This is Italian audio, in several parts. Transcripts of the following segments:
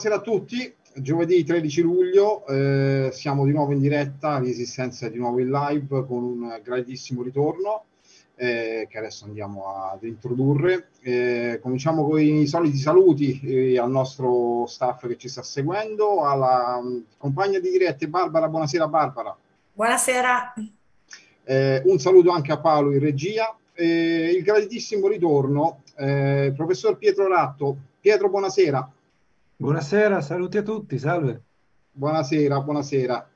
buonasera a tutti. Giovedì 13 luglio eh, siamo di nuovo in diretta, Resistenza è di nuovo in live con un grandissimo ritorno eh, che adesso andiamo ad introdurre. Eh, cominciamo con i soliti saluti eh, al nostro staff che ci sta seguendo, alla mh, mm, compagna di dirette Barbara. Buonasera Barbara. Buonasera. Eh, un saluto anche a Paolo in regia. Eh, il grandissimo ritorno, professor Pietro Ratto. Pietro, buonasera. Buonasera, saluti a tutti, salve. Buonasera, buonasera.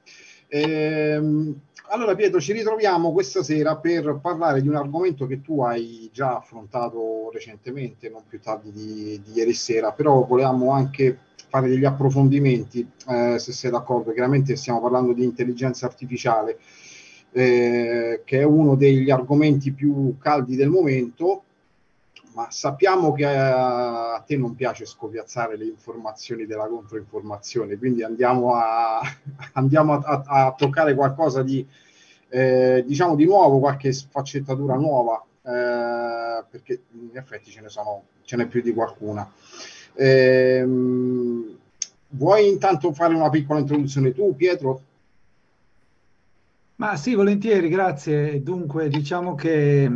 Ehm, allora Pietro, ci ritroviamo questa sera per parlare di un argomento che tu hai già affrontato recentemente, non più tardi di, di ieri sera, però volevamo anche fare degli approfondimenti, eh, se sei d'accordo. Chiaramente stiamo parlando di intelligenza artificiale, eh, che è uno degli argomenti più caldi del momento ma sappiamo che eh, a te non piace scopiazzare le informazioni della controinformazione, quindi andiamo a, andiamo a, a, a toccare qualcosa di, eh, diciamo di nuovo, qualche sfaccettatura nuova, eh, perché in effetti ce ne sono, ce n'è più di qualcuna. Eh, vuoi intanto fare una piccola introduzione tu, Pietro? Ma sì, volentieri, grazie. Dunque, diciamo che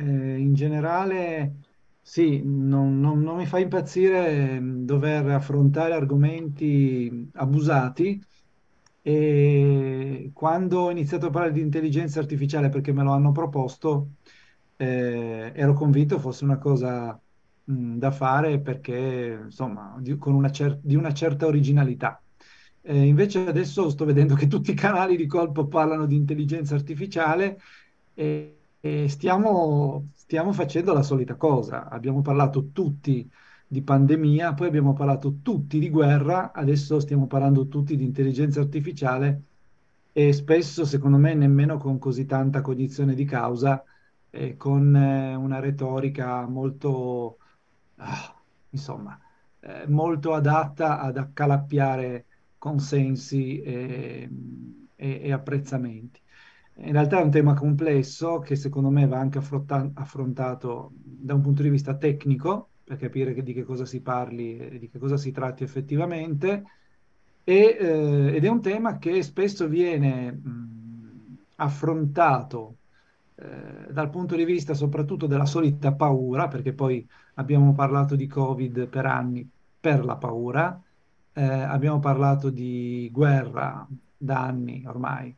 eh, in generale sì, non, non, non mi fa impazzire ehm, dover affrontare argomenti abusati e quando ho iniziato a parlare di intelligenza artificiale perché me lo hanno proposto, eh, ero convinto fosse una cosa mh, mm, da fare perché, insomma, di, una, cer- di una certa originalità. Eh, invece adesso sto vedendo che tutti i canali di colpo parlano di intelligenza artificiale e, e stiamo, stiamo facendo la solita cosa. Abbiamo parlato tutti di pandemia, poi abbiamo parlato tutti di guerra, adesso stiamo parlando tutti di intelligenza artificiale e spesso, secondo me, nemmeno con così tanta cognizione di causa, eh, con eh, una retorica molto, ah, insomma, eh, molto adatta ad accalappiare consensi e, e, e apprezzamenti in realtà è un tema complesso che secondo me va anche affrontato da un punto di vista tecnico per capire che di che cosa si parli e di che cosa si tratti effettivamente e, eh, ed è un tema che spesso viene mh, affrontato eh, dal punto di vista soprattutto della solita paura, perché poi abbiamo parlato di Covid per anni per la paura, eh, abbiamo parlato di guerra da anni ormai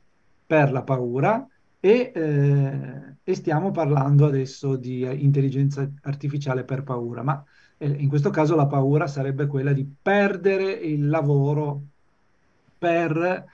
per la paura e, eh, e, stiamo parlando adesso di intelligenza artificiale per paura, ma eh, in questo caso la paura sarebbe quella di perdere il lavoro per,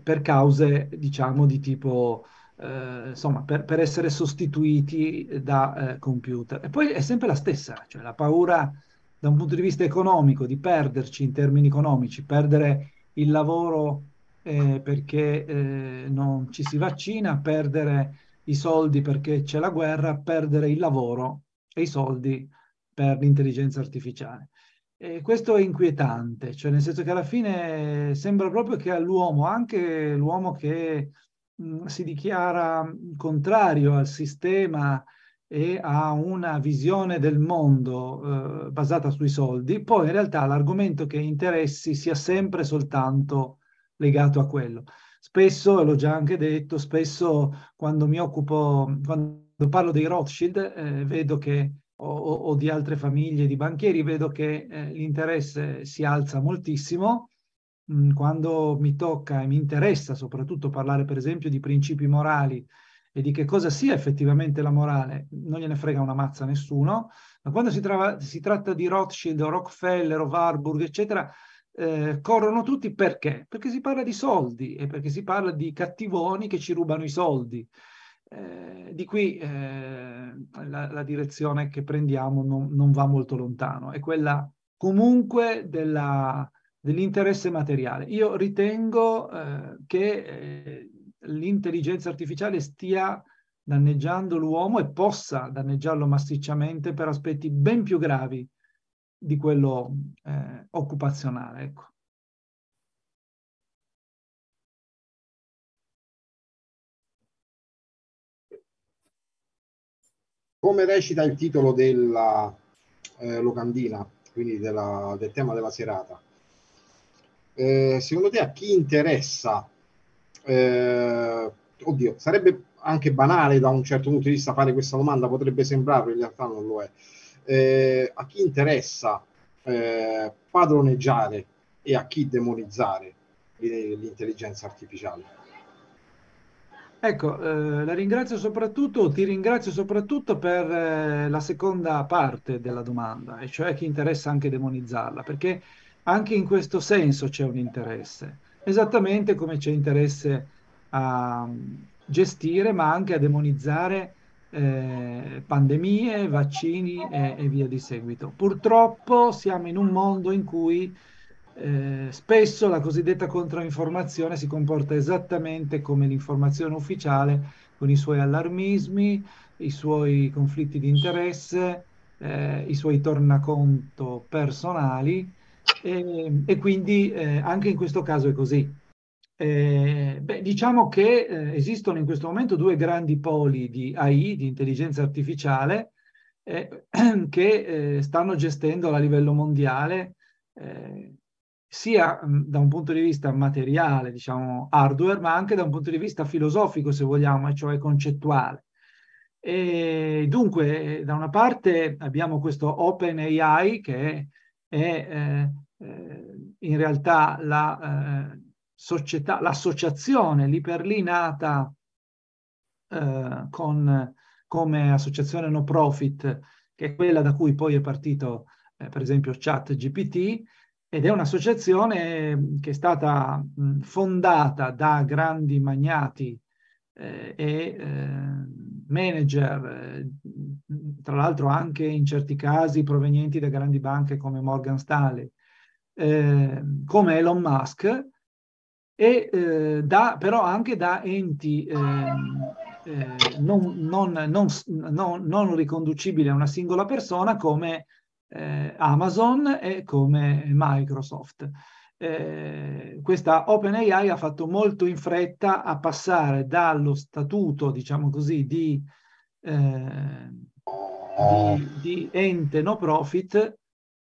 per cause, diciamo, di tipo, eh, insomma, per, per, essere sostituiti da eh, computer. E poi è sempre la stessa, cioè la paura da un punto di vista economico, di perderci in termini economici, perdere il lavoro eh, perché eh, non ci si vaccina, perdere i soldi perché c'è la guerra, perdere il lavoro e i soldi per l'intelligenza artificiale. E questo è inquietante, cioè nel senso che alla fine eh, sembra proprio che all'uomo, anche l'uomo che mh, mm, si dichiara mm, contrario al sistema e ha una visione del mondo eh, basata sui soldi, poi in realtà l'argomento che interessi sia sempre soltanto legato a quello. Spesso, l'ho già anche detto, spesso quando mi occupo, quando parlo dei Rothschild, eh, vedo che o, o, di altre famiglie di banchieri, vedo che eh, l'interesse si alza moltissimo. Mm, quando mi tocca e mi interessa soprattutto parlare, per esempio, di principi morali e di che cosa sia effettivamente la morale, non gliene frega una mazza a nessuno, ma quando si, trava, si tratta di Rothschild o Rockefeller o Warburg, eccetera, eh, corrono tutti perché? Perché si parla di soldi e perché si parla di cattivoni che ci rubano i soldi. Eh, di qui eh, la, la, direzione che prendiamo non, non, va molto lontano, è quella comunque della, dell'interesse materiale. Io ritengo eh, che eh, l'intelligenza artificiale stia danneggiando l'uomo e possa danneggiarlo massicciamente per aspetti ben più gravi di quello eh, occupazionale. Ecco. Come recita il titolo della eh, locandina, quindi della, del tema della serata? Eh, secondo te a chi interessa? Eh, oddio, sarebbe anche banale da un certo punto di vista fare questa domanda, potrebbe sembrarlo, in realtà non lo è eh, a chi interessa eh, padroneggiare e a chi demonizzare l'intelligenza artificiale. Ecco, eh, la ringrazio soprattutto, ti ringrazio soprattutto per eh, la seconda parte della domanda, e cioè chi interessa anche demonizzarla, perché anche in questo senso c'è un interesse, esattamente come c'è interesse a mm, gestire, ma anche a demonizzare eh, pandemie, vaccini e, e, via di seguito. Purtroppo siamo in un mondo in cui eh, spesso la cosiddetta controinformazione si comporta esattamente come l'informazione ufficiale, con i suoi allarmismi, i suoi conflitti di interesse, eh, i suoi tornaconto personali e, e quindi eh, anche in questo caso è così eh, beh, diciamo che eh, esistono in questo momento due grandi poli di AI, di intelligenza artificiale, eh, che eh, stanno gestendo a livello mondiale eh, sia mh, mm, da un punto di vista materiale, diciamo hardware, ma anche da un punto di vista filosofico, se vogliamo, e cioè concettuale. E dunque, eh, da una parte abbiamo questo Open AI che è, è in realtà la società, l'associazione lì per lì nata eh, con, come associazione no profit, che è quella da cui poi è partito eh, per esempio Chat GPT, ed è un'associazione che è stata mh, fondata da grandi magnati eh, e eh, manager, eh, tra l'altro anche in certi casi provenienti da grandi banche come Morgan Stanley, eh, come Elon Musk, e eh, da, però anche da enti eh, eh, non, non, non, non, riconducibili a una singola persona come eh, Amazon e come Microsoft. Eh, questa OpenAI ha fatto molto in fretta a passare dallo statuto, diciamo così, di, eh, di, di ente no profit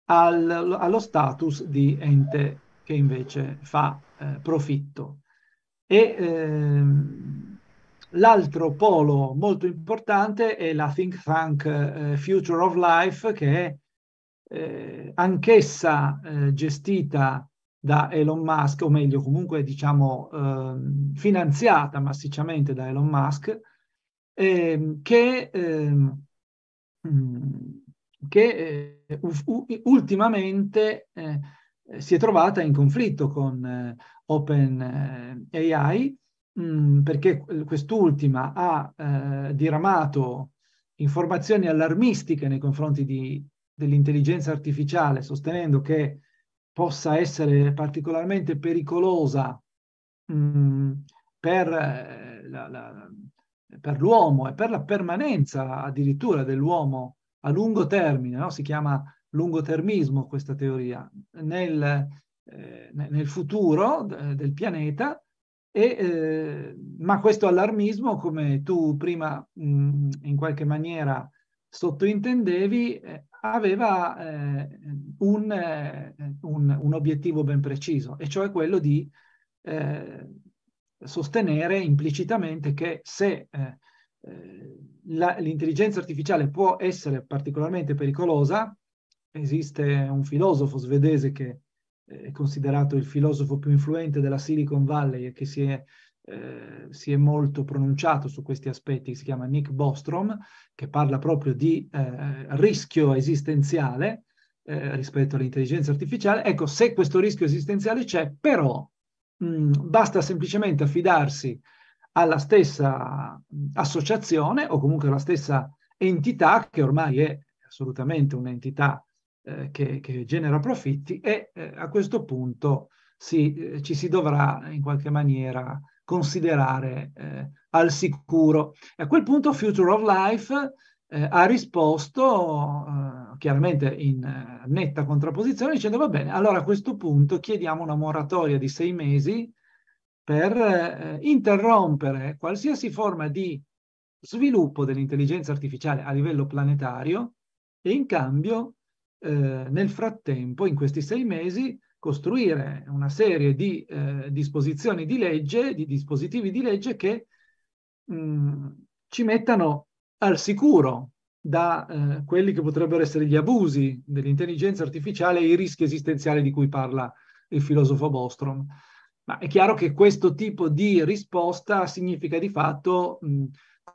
al, allo status di ente che invece fa eh, profitto. E ehm, l'altro polo molto importante è la think tank eh, Future of Life, che è eh, anch'essa eh, gestita da Elon Musk, o meglio comunque diciamo ehm, finanziata massicciamente da Elon Musk, ehm, che, ehm, mm, che eh, ultimamente eh, eh, si è trovata in conflitto con eh, OpenAI eh, mh, mm, perché quest'ultima ha diramato informazioni allarmistiche nei confronti di, dell'intelligenza artificiale, sostenendo che possa essere particolarmente pericolosa mh, mm, per, la, la, per, l'uomo e per la permanenza addirittura dell'uomo a lungo termine, no? si chiama lungotermismo questa teoria, nel, eh, nel futuro del pianeta, e, eh, ma questo allarmismo, come tu prima mh, in qualche maniera sottointendevi, eh, aveva eh, un, eh, un, un, obiettivo ben preciso, e cioè quello di eh, sostenere implicitamente che se l'intelligenza artificiale può essere particolarmente pericolosa, esiste un filosofo svedese che eh, è considerato il filosofo più influente della Silicon Valley e che si è, eh, si è molto pronunciato su questi aspetti, si chiama Nick Bostrom, che parla proprio di eh, rischio esistenziale eh, rispetto all'intelligenza artificiale. Ecco, se questo rischio esistenziale c'è, però mh, mm, basta semplicemente affidarsi alla stessa mm, associazione o comunque alla stessa entità che ormai è assolutamente un'entità eh, che, che, genera profitti e eh, a questo punto si, eh, ci si dovrà eh, in qualche maniera considerare eh, al sicuro. E a quel punto Future of Life eh, ha risposto chiaramente in netta contrapposizione dicendo va bene, allora a questo punto chiediamo una moratoria di sei mesi per interrompere qualsiasi forma di sviluppo dell'intelligenza artificiale a livello planetario e in cambio eh, nel frattempo, in questi sei mesi, costruire una serie di eh, disposizioni di legge, di dispositivi di legge che mh, mm, ci mettano al sicuro da eh, quelli che potrebbero essere gli abusi dell'intelligenza artificiale e i rischi esistenziali di cui parla il filosofo Bostrom. Ma è chiaro che questo tipo di risposta significa di fatto mh, mm,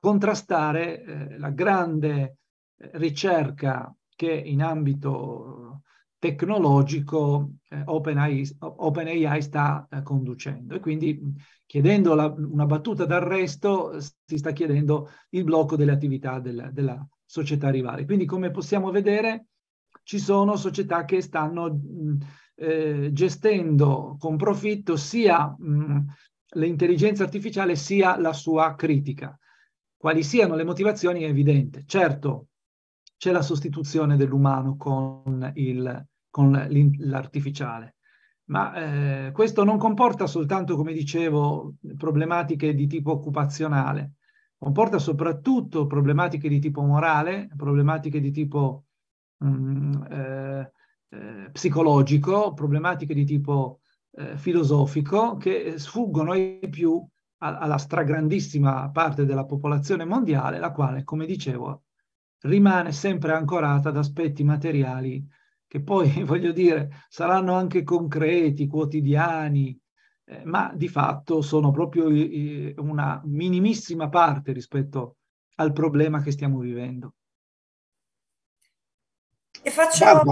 contrastare eh, la grande eh, ricerca che in ambito eh, tecnologico eh, OpenAI, Open sta eh, conducendo e quindi chiedendo la, una battuta d'arresto si sta chiedendo il blocco delle attività della, della società rivale. Quindi come possiamo vedere ci sono società che stanno mh, eh, gestendo con profitto sia l'intelligenza artificiale sia la sua critica. Quali siano le motivazioni è evidente. Certo, c'è la sostituzione dell'umano con, il, con l'artificiale. Ma eh, questo non comporta soltanto, come dicevo, problematiche di tipo occupazionale, comporta soprattutto problematiche di tipo morale, problematiche di tipo mh, mm, eh, eh, psicologico, problematiche di tipo eh, filosofico che sfuggono ai più alla stragrandissima parte della popolazione mondiale, la quale, come dicevo, rimane sempre ancorata ad aspetti materiali che poi, voglio dire, saranno anche concreti, quotidiani, eh, ma di fatto sono proprio eh, eh una minimissima parte rispetto al problema che stiamo vivendo. E faccio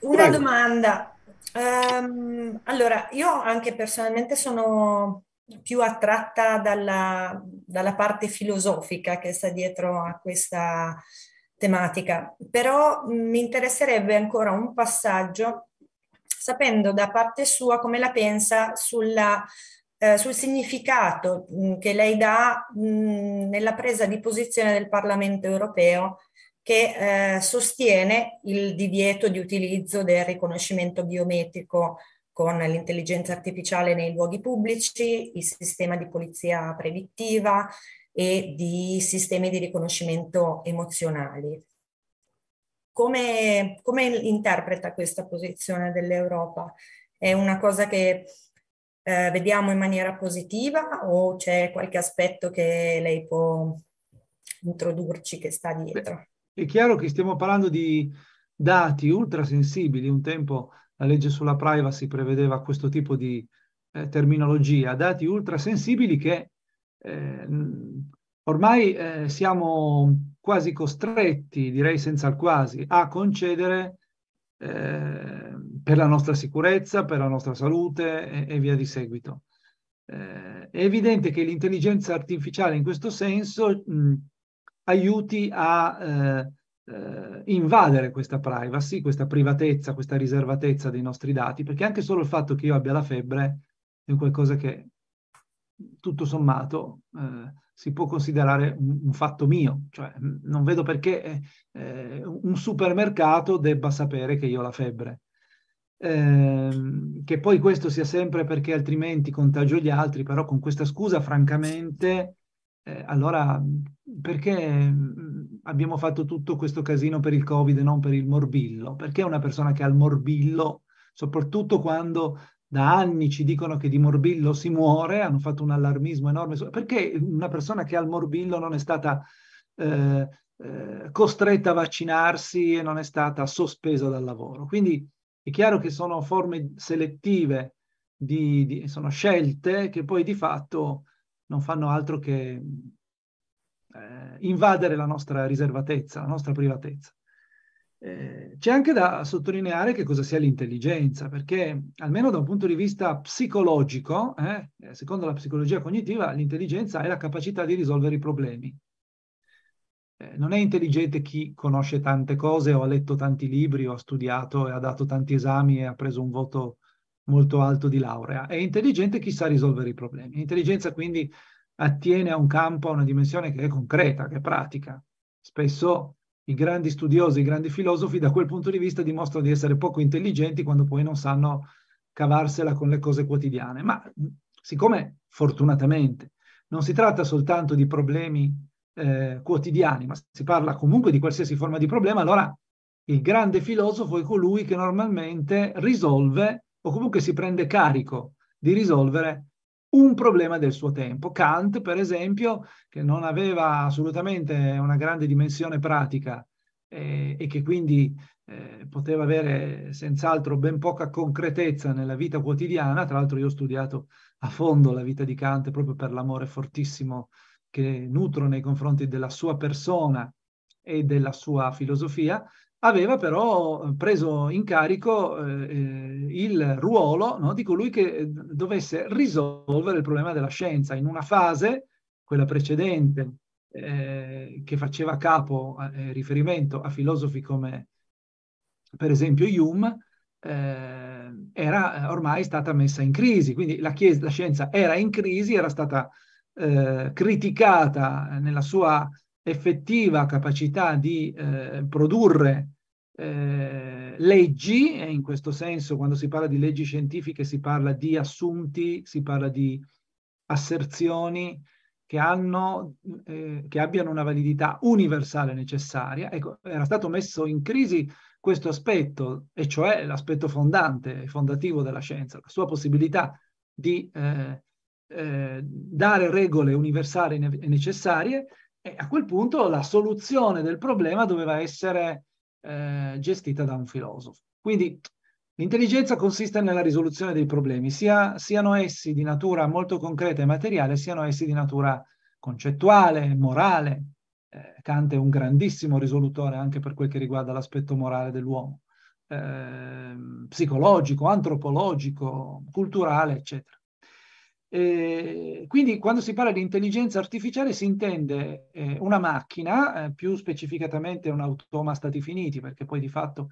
una domanda. Um, allora, io anche personalmente sono più attratta dalla, dalla, parte filosofica che sta dietro a questa tematica, però mi interesserebbe ancora un passaggio sapendo da parte sua come la pensa sulla, eh, sul significato mh, mm, che lei dà mh, mm, nella presa di posizione del Parlamento europeo che eh, sostiene il divieto di utilizzo del riconoscimento biometrico con l'intelligenza artificiale nei luoghi pubblici, il sistema di polizia predittiva, e di sistemi di riconoscimento emozionali. Come, come interpreta questa posizione dell'Europa? È una cosa che eh, vediamo in maniera positiva o c'è qualche aspetto che lei può introdurci che sta dietro? Beh, è chiaro che stiamo parlando di dati ultrasensibili. Un tempo la legge sulla privacy prevedeva questo tipo di eh, terminologia, dati ultrasensibili che eh, ormai eh, siamo quasi costretti, direi senza il quasi, a concedere eh, per la nostra sicurezza, per la nostra salute e, e via di seguito. Eh, è evidente che l'intelligenza artificiale in questo senso mh, aiuti a eh, eh, invadere questa privacy, questa privatezza, questa riservatezza dei nostri dati, perché anche solo il fatto che io abbia la febbre è qualcosa che tutto sommato eh, si può considerare un, un, fatto mio, cioè mm, non vedo perché eh, eh, un supermercato debba sapere che io ho la febbre. Eh, che poi questo sia sempre perché altrimenti contagio gli altri, però con questa scusa francamente, eh, allora mm, perché mm, abbiamo fatto tutto questo casino per il Covid e non per il morbillo? Perché una persona che ha il morbillo soprattutto quando da anni ci dicono che di morbillo si muore, hanno fatto un allarmismo enorme, perché una persona che ha il morbillo non è stata eh, eh, costretta a vaccinarsi e non è stata sospesa dal lavoro. Quindi è chiaro che sono forme selettive, di, di, sono scelte che poi di fatto non fanno altro che eh, invadere la nostra riservatezza, la nostra privatezza. Eh, c'è anche da sottolineare che cosa sia l'intelligenza, perché almeno da un punto di vista psicologico, eh, eh, secondo la psicologia cognitiva, l'intelligenza è la capacità di risolvere i problemi. Eh, non è intelligente chi conosce tante cose o ha letto tanti libri o ha studiato e ha dato tanti esami e ha preso un voto molto alto di laurea. È intelligente chi sa risolvere i problemi. L'intelligenza quindi attiene a un campo, a una dimensione che è concreta, che è pratica. Spesso i grandi studiosi, i grandi filosofi da quel punto di vista dimostrano di essere poco intelligenti quando poi non sanno cavarsela con le cose quotidiane. Ma siccome fortunatamente non si tratta soltanto di problemi eh, quotidiani, ma si parla comunque di qualsiasi forma di problema, allora il grande filosofo è colui che normalmente risolve o comunque si prende carico di risolvere un problema del suo tempo. Kant, per esempio, che non aveva assolutamente una grande dimensione pratica eh, e che quindi eh, poteva avere senz'altro ben poca concretezza nella vita quotidiana, tra l'altro io ho studiato a fondo la vita di Kant proprio per l'amore fortissimo che nutro nei confronti della sua persona e della sua filosofia, aveva però eh, preso in carico eh, eh, il ruolo no, di colui che eh, dovesse risolvere il problema della scienza in una fase, quella precedente, eh, che faceva capo eh, riferimento a filosofi come per esempio Hume, era ormai stata messa in crisi, quindi la, chiesa, la scienza era in crisi, era stata criticata nella sua effettiva capacità di eh, produrre eh, leggi, e in questo senso quando si parla di leggi scientifiche si parla di assunti, si parla di asserzioni che, hanno, eh, che abbiano una validità universale necessaria. Ecco, era stato messo in crisi questo aspetto, e cioè l'aspetto fondante, fondativo della scienza, la sua possibilità di eh, eh dare regole universali ne- necessarie e a quel punto la soluzione del problema doveva essere eh, gestita da un filosofo. Quindi l'intelligenza consiste nella risoluzione dei problemi, sia, siano essi di natura molto concreta e materiale, siano essi di natura concettuale, morale. Eh, Kant è un grandissimo risolutore anche per quel che riguarda l'aspetto morale dell'uomo, eh, psicologico, antropologico, culturale, eccetera. Eh, quindi quando si parla di intelligenza artificiale si intende eh, una macchina, eh, più specificatamente un automa stati finiti, perché poi di fatto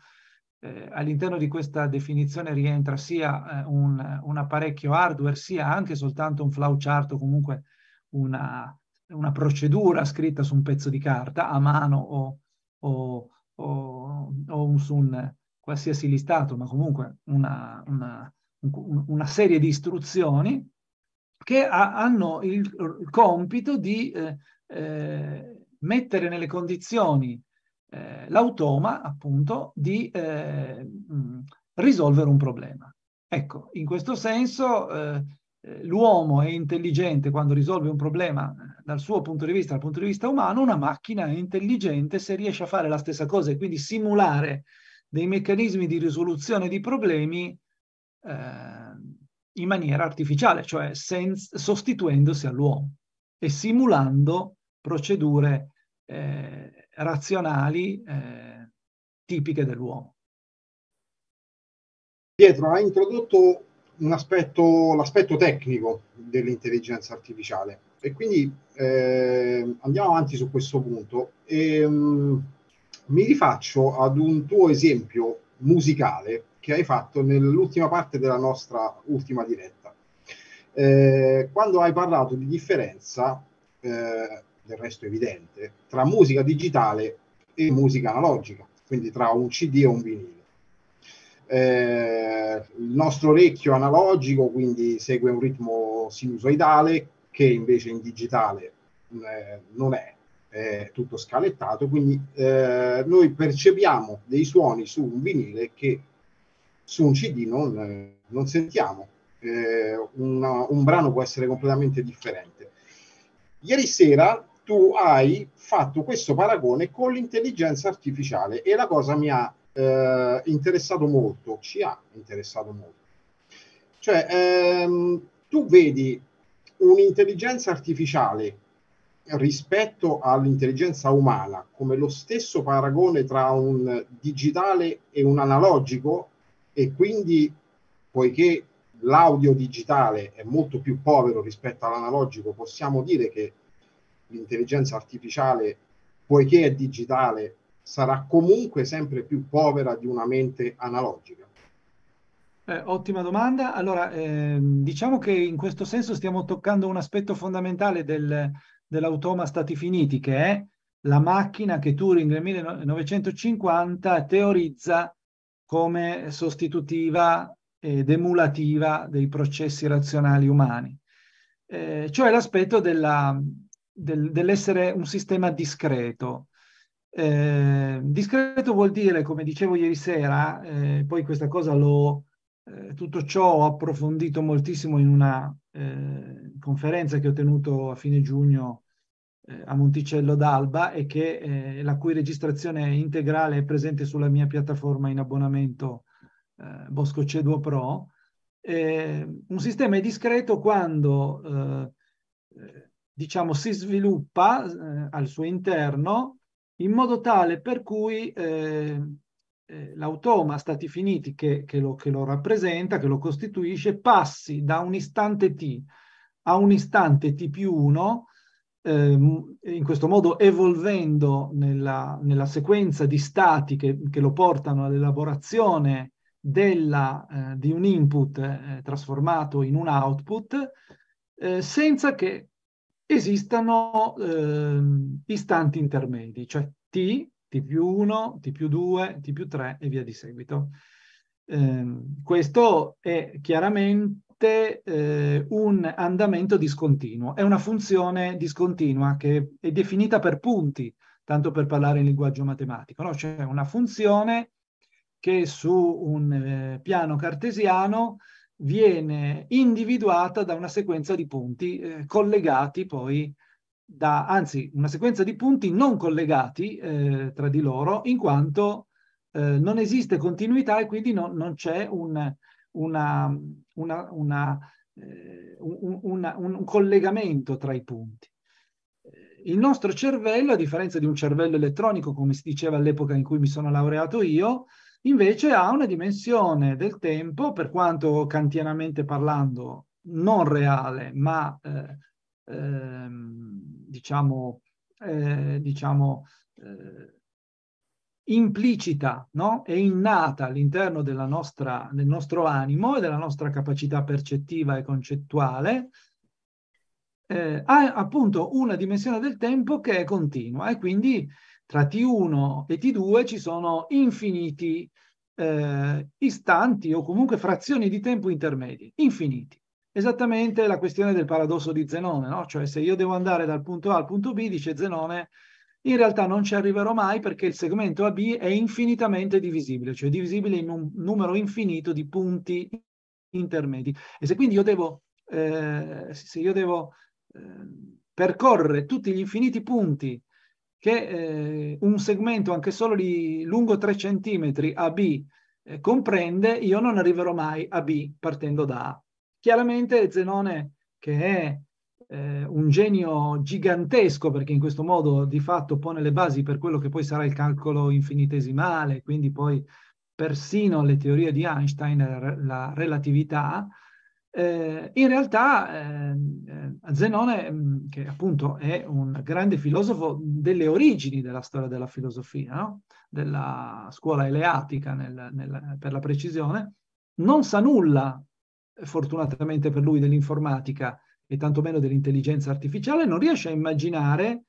eh, all'interno di questa definizione rientra sia eh, un, un, apparecchio hardware, sia anche soltanto un flowchart o comunque una, una, procedura scritta su un pezzo di carta a mano o, o, o, o su un qualsiasi listato, ma comunque una, una, una serie di istruzioni che ha, hanno il, il, compito di eh, eh, mettere nelle condizioni eh, l'automa, appunto, di eh, mh, risolvere un problema. Ecco, in questo senso eh, l'uomo è intelligente quando risolve un problema dal suo punto di vista, dal punto di vista umano, una macchina è intelligente se riesce a fare la stessa cosa e quindi simulare dei meccanismi di risoluzione di problemi eh, in maniera artificiale, cioè senz- sostituendosi all'uomo e simulando procedure eh, razionali eh, tipiche dell'uomo. Pietro ha introdotto aspetto, l'aspetto tecnico dell'intelligenza artificiale e quindi eh, andiamo avanti su questo punto. E, um, mi rifaccio ad un tuo esempio musicale che hai fatto nell'ultima parte della nostra ultima diretta. Eh, quando hai parlato di differenza, eh, del resto evidente, tra musica digitale e musica analogica, quindi tra un CD e un vinile. Eh, il nostro orecchio analogico quindi segue un ritmo sinusoidale che invece in digitale eh, non è, è, tutto scalettato, quindi eh, noi percepiamo dei suoni su un vinile che su un CD non, non sentiamo, eh, una, un brano può essere completamente differente. Ieri sera tu hai fatto questo paragone con l'intelligenza artificiale e la cosa mi ha eh, interessato molto, ci ha interessato molto. Cioè, ehm, tu vedi un'intelligenza artificiale rispetto all'intelligenza umana come lo stesso paragone tra un digitale e un analogico e quindi poiché l'audio digitale è molto più povero rispetto all'analogico, possiamo dire che l'intelligenza artificiale, poiché è digitale, sarà comunque sempre più povera di una mente analogica? Eh, ottima domanda. Allora, eh, diciamo che in questo senso stiamo toccando un aspetto fondamentale del, dell'automa Stati Finiti, che è la macchina che Turing nel 1950 teorizza come sostitutiva ed emulativa dei processi razionali umani, eh, cioè l'aspetto della, del, dell'essere un sistema discreto. Eh, discreto vuol dire, come dicevo ieri sera, eh, poi questa cosa l'ho, eh, tutto ciò ho approfondito moltissimo in una eh, conferenza che ho tenuto a fine giugno eh, a Monticello d'Alba e che, eh, la cui registrazione integrale è presente sulla mia piattaforma in abbonamento eh, Bosco Ceduo Pro. Eh, un sistema è discreto quando eh, eh, diciamo, si sviluppa al suo interno in modo tale per cui l'automa stati finiti che, che, lo, che, lo, rappresenta, che lo costituisce, passi da un istante t a un istante t più 1 Ehm, in questo modo evolvendo nella, nella sequenza di stati che, che, lo portano all'elaborazione della, eh, di un input eh, trasformato in un output, eh, senza che esistano ehm, istanti intermedi, cioè T, T più 1, T più 2, T più 3 e via di seguito. Ehm, questo è chiaramente permette eh, un andamento discontinuo. È una funzione discontinua che è definita per punti, tanto per parlare in linguaggio matematico. No? C'è una funzione che su un eh, piano cartesiano viene individuata da una sequenza di punti eh, collegati poi da, anzi, una sequenza di punti non collegati eh, tra di loro, in quanto eh, non esiste continuità e quindi no, non c'è un, una, una, una, eh, un, un collegamento tra i punti. Eh, il nostro cervello, a differenza di un cervello elettronico, come si diceva all'epoca in cui mi sono laureato io, invece ha una dimensione del tempo, per quanto kantianamente parlando non reale, ma eh, ehm, diciamo, eh, diciamo, eh, diciamo implicita no? e innata all'interno nostra, del nostro animo e della nostra capacità percettiva e concettuale, eh, ha appunto una dimensione del tempo che è continua e quindi tra T1 e T2 ci sono infiniti eh, istanti o comunque frazioni di tempo intermedi, infiniti. Esattamente la questione del paradosso di Zenone, no? cioè se io devo andare dal punto A al punto B, dice Zenone, in realtà non ci arriverò mai perché il segmento AB è infinitamente divisibile, cioè divisibile in un numero infinito di punti intermedi. E se quindi io devo, eh, se io devo eh, percorrere tutti gli infiniti punti che eh, un segmento anche solo di lungo 3 cm AB comprende, io non arriverò mai a B partendo da A. Chiaramente Zenone, che è eh, un genio gigantesco perché in questo modo di fatto pone le basi per quello che poi sarà il calcolo infinitesimale, quindi poi persino le teorie di Einstein, la relatività, eh, in realtà ehm, eh, Zenone, mm, che appunto è un grande filosofo delle origini della storia della filosofia, no? della scuola eleatica nel, nel, per la precisione, non sa nulla, fortunatamente per lui, dell'informatica e tantomeno dell'intelligenza artificiale, non riesce a immaginare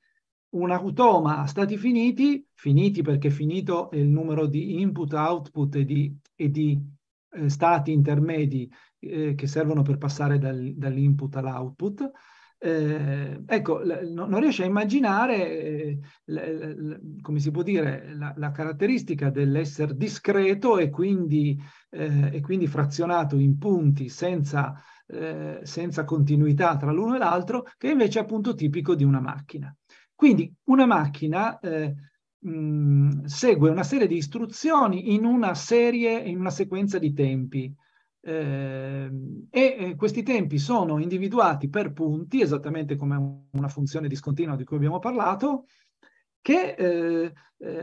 un automa a stati finiti, finiti perché finito è il numero di input, output e di, e di eh, stati intermedi eh, che servono per passare dal, dall'input all'output, eh, ecco, no, non riesce a immaginare, eh, come si può dire, la, la caratteristica dell'essere discreto e quindi, eh, e quindi frazionato in punti senza eh, senza continuità tra l'uno e l'altro, che invece è appunto tipico di una macchina. Quindi una macchina eh, mh, segue una serie di istruzioni in una serie, in una sequenza di tempi. Ehm, eh, e questi tempi sono individuati per punti, esattamente come una funzione discontinua di cui abbiamo parlato, che, eh, eh,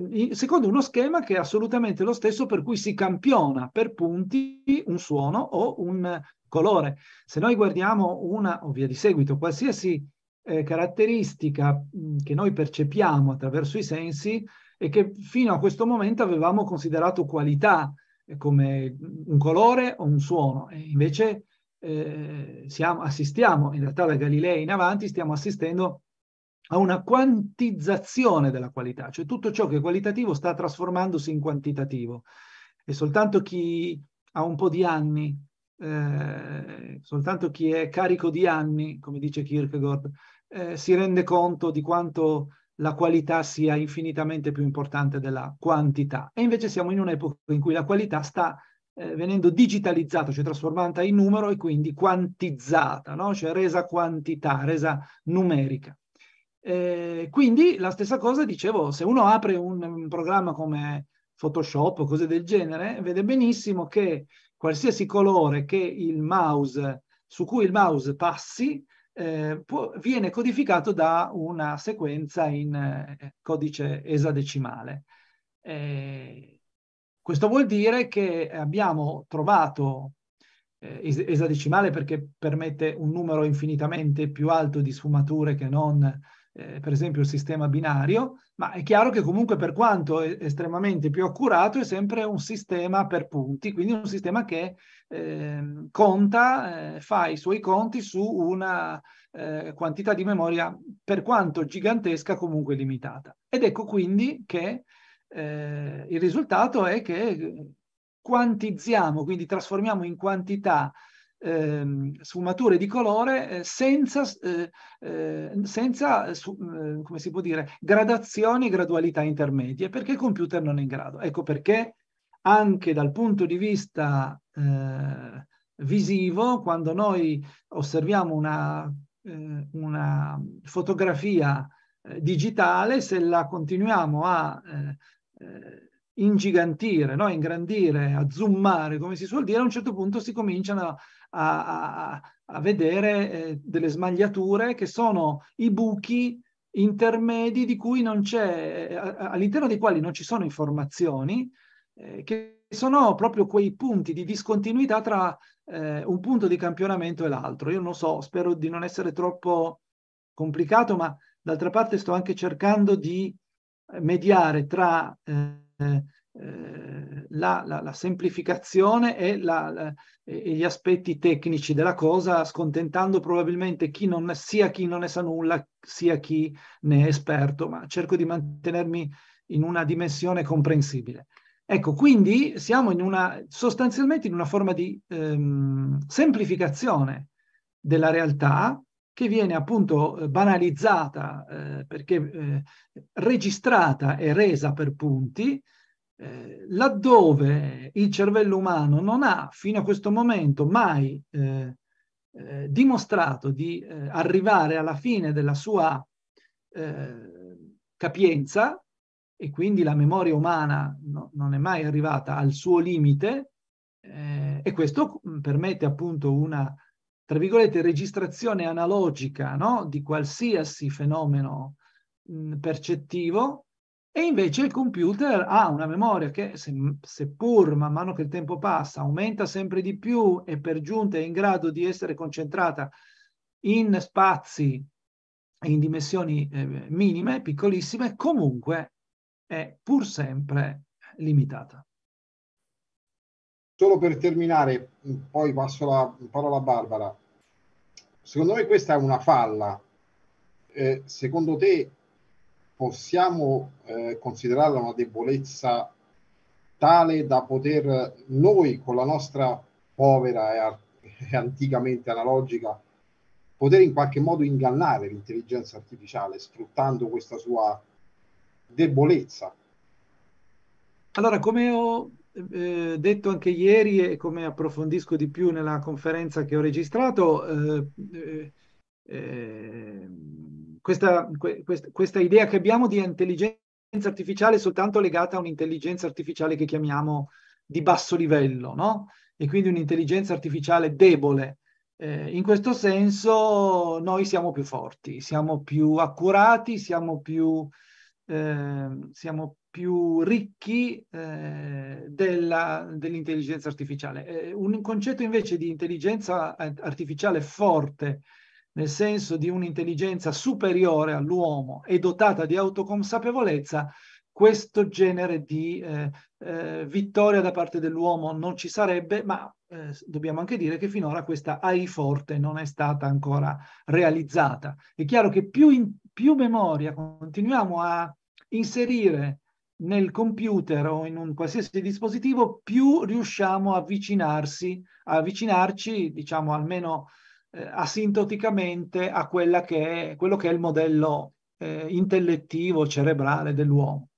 eh secondo uno schema che è assolutamente lo stesso per cui si campiona per punti un suono o un colore. Se noi guardiamo una, o via di seguito, qualsiasi eh, caratteristica mh, mm, che noi percepiamo attraverso i sensi e che fino a questo momento avevamo considerato qualità, eh, come un colore o un suono, e invece eh, siamo, assistiamo, in realtà da Galilei in avanti, stiamo assistendo a una quantizzazione della qualità, cioè tutto ciò che è qualitativo sta trasformandosi in quantitativo e soltanto chi ha un po' di anni eh, soltanto chi è carico di anni, come dice Kierkegaard, eh, si rende conto di quanto la qualità sia infinitamente più importante della quantità. E invece siamo in un'epoca in cui la qualità sta eh, venendo digitalizzata, cioè trasformata in numero e quindi quantizzata, no? cioè resa quantità, resa numerica. Eh, quindi la stessa cosa dicevo, se uno apre un, un programma come Photoshop o cose del genere, vede benissimo che qualsiasi colore mouse, su cui il mouse passi eh, può, viene codificato da una sequenza in eh, codice esadecimale. Eh, questo vuol dire che abbiamo trovato eh, es esadecimale perché permette un numero infinitamente più alto di sfumature che non eh, per esempio il sistema binario, ma è chiaro che comunque per quanto è estremamente più accurato è sempre un sistema per punti, quindi un sistema che eh, conta, eh, fa i suoi conti su una eh, quantità di memoria per quanto gigantesca comunque limitata. Ed ecco quindi che eh, il risultato è che quantizziamo, quindi trasformiamo in quantità eh, sfumature di colore eh, senza, eh, eh, senza su, eh, come si può dire, gradazioni e gradualità intermedie, perché il computer non è in grado. Ecco perché anche dal punto di vista eh, visivo, quando noi osserviamo una, una fotografia digitale, se la continuiamo a ingigantire, no? ingrandire, a zoomare, come si suol dire, a un certo punto si cominciano a a, a, a vedere eh, delle smagliature che sono i buchi intermedi di cui non c'è, eh, all'interno dei quali non ci sono informazioni, eh, che sono proprio quei punti di discontinuità tra eh, un punto di campionamento e l'altro. Io non so, spero di non essere troppo complicato, ma d'altra parte sto anche cercando di eh, mediare tra eh, eh, la, la, la, semplificazione e, la, e, gli aspetti tecnici della cosa, scontentando probabilmente chi non, sia chi non ne sa nulla, sia chi ne è esperto, ma cerco di mantenermi in una dimensione comprensibile. Ecco, quindi siamo in una, sostanzialmente in una forma di ehm, semplificazione della realtà che viene appunto eh, banalizzata eh, perché eh, registrata e resa per punti eh, laddove il cervello umano non ha fino a questo momento mai eh, eh, dimostrato di eh, arrivare alla fine della sua eh, capienza e quindi la memoria umana no, non è mai arrivata al suo limite eh, e questo mm, permette appunto una, tra virgolette, registrazione analogica no, di qualsiasi fenomeno mh, mm, percettivo e invece il computer ha una memoria che, se, seppur man mano che il tempo passa, aumenta sempre di più e per giunta è in grado di essere concentrata in spazi e in dimensioni eh, minime, piccolissime, comunque è pur sempre limitata. Solo per terminare, poi passo la parola a Barbara. Secondo me questa è una falla. Eh, secondo te possiamo eh, considerarla una debolezza tale da poter noi con la nostra povera e, ar- e anticamente analogica poter in qualche modo ingannare l'intelligenza artificiale sfruttando questa sua debolezza? Allora, come ho eh, detto anche ieri e come approfondisco di più nella conferenza che ho registrato, eh, eh, ehm, questa, questa, questa, idea che abbiamo di intelligenza artificiale è soltanto legata a un'intelligenza artificiale che chiamiamo di basso livello, no? E quindi un'intelligenza artificiale debole. Eh, in questo senso noi siamo più forti, siamo più accurati, siamo più, eh, siamo più ricchi eh, della, dell'intelligenza artificiale. Eh, un concetto invece di intelligenza eh, artificiale forte nel senso di un'intelligenza superiore all'uomo e dotata di autoconsapevolezza, questo genere di eh, eh, vittoria da parte dell'uomo non ci sarebbe, ma eh, dobbiamo anche dire che finora questa AI forte non è stata ancora realizzata. È chiaro che più, in, più memoria continuiamo a inserire nel computer o in un qualsiasi dispositivo, più riusciamo a avvicinarsi, a avvicinarci, diciamo almeno eh, asintoticamente a che è, quello che è il modello eh, intellettivo, cerebrale dell'uomo.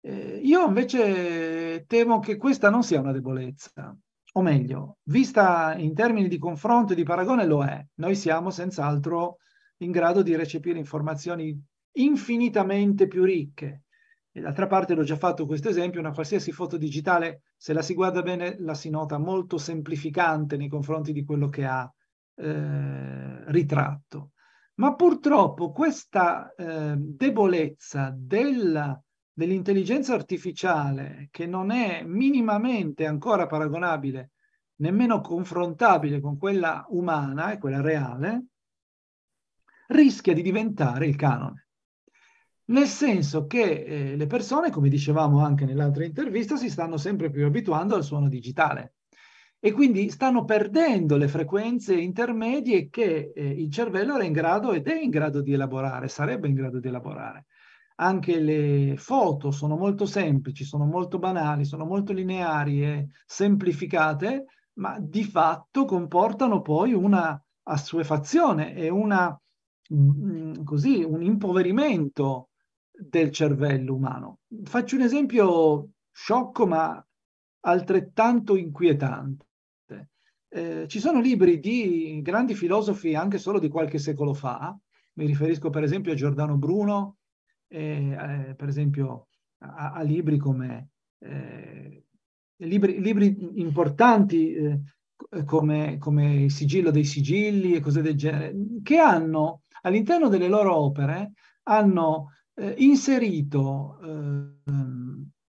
Eh, io invece temo che questa non sia una debolezza, o meglio, vista in termini di confronto e di paragone lo è. Noi siamo senz'altro in grado di recepire informazioni infinitamente più ricche. E d'altra parte l'ho già fatto questo esempio, una qualsiasi foto digitale, se la si guarda bene, la si nota molto semplificante nei confronti di quello che ha eh, ritratto. Ma purtroppo questa eh, debolezza della, dell'intelligenza artificiale, che non è minimamente ancora paragonabile, nemmeno confrontabile con quella umana e quella reale, rischia di diventare il canone. Nel senso che eh, le persone, come dicevamo anche nell'altra intervista, si stanno sempre più abituando al suono digitale e quindi stanno perdendo le frequenze intermedie che eh, il cervello era in grado ed è in grado di elaborare, sarebbe in grado di elaborare. Anche le foto sono molto semplici, sono molto banali, sono molto lineari e semplificate, ma di fatto comportano poi una assuefazione e una, mh, mm, così, un impoverimento del cervello umano. Faccio un esempio sciocco ma altrettanto inquietante. Eh, ci sono libri di grandi filosofi anche solo di qualche secolo fa, mi riferisco per esempio a Giordano Bruno, eh, eh per esempio a, a libri come eh, libri, libri, importanti eh, come, come Il sigillo dei sigilli e cose del genere, che hanno all'interno delle loro opere hanno eh, inserito eh,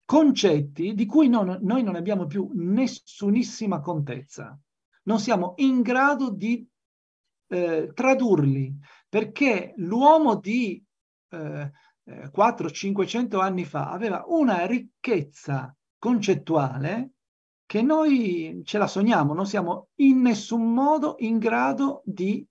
concetti di cui non, noi non abbiamo più nessunissima contezza non siamo in grado di eh, tradurli, perché l'uomo di eh, 400-500 eh, anni fa aveva una ricchezza concettuale che noi ce la sogniamo, non siamo in nessun modo in grado di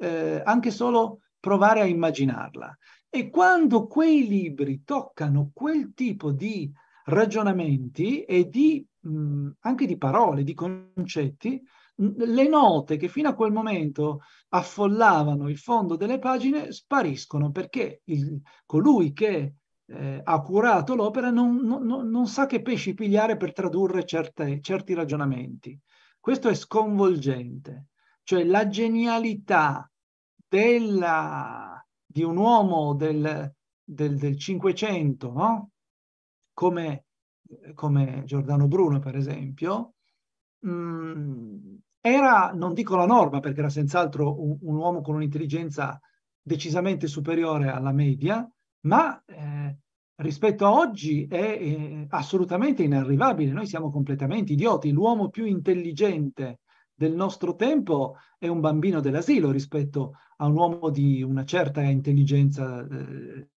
eh, anche solo provare a immaginarla. E quando quei libri toccano quel tipo di ragionamenti e di, mh, mm, anche di parole, di concetti, le note che fino a quel momento affollavano il fondo delle pagine spariscono perché il, colui che eh, ha curato l'opera non, non, non, sa che pesci pigliare per tradurre certe, certi ragionamenti. Questo è sconvolgente, cioè la genialità della, di un uomo del, del, del 500, no? come, come Giordano Bruno per esempio, Mm, era, non dico la norma, perché era senz'altro un, un uomo con un'intelligenza decisamente superiore alla media, ma eh, rispetto a oggi è eh, assolutamente inarrivabile. Noi siamo completamente idioti. L'uomo più intelligente del nostro tempo è un bambino dell'asilo rispetto a un uomo di una certa intelligenza eh,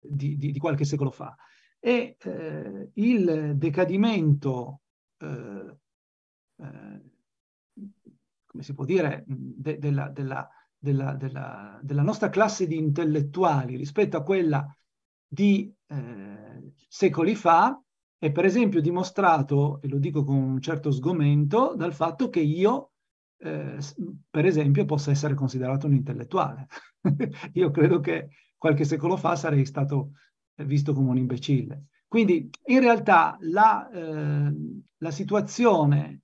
di, di, di, qualche secolo fa. E eh, il decadimento eh, eh, come si può dire, de, della, della, della, della, nostra classe di intellettuali rispetto a quella di eh, secoli fa è per esempio dimostrato, e lo dico con un certo sgomento, dal fatto che io, eh, per esempio, possa essere considerato un intellettuale. io credo che qualche secolo fa sarei stato eh, visto come un imbecille. Quindi in realtà la, eh, la situazione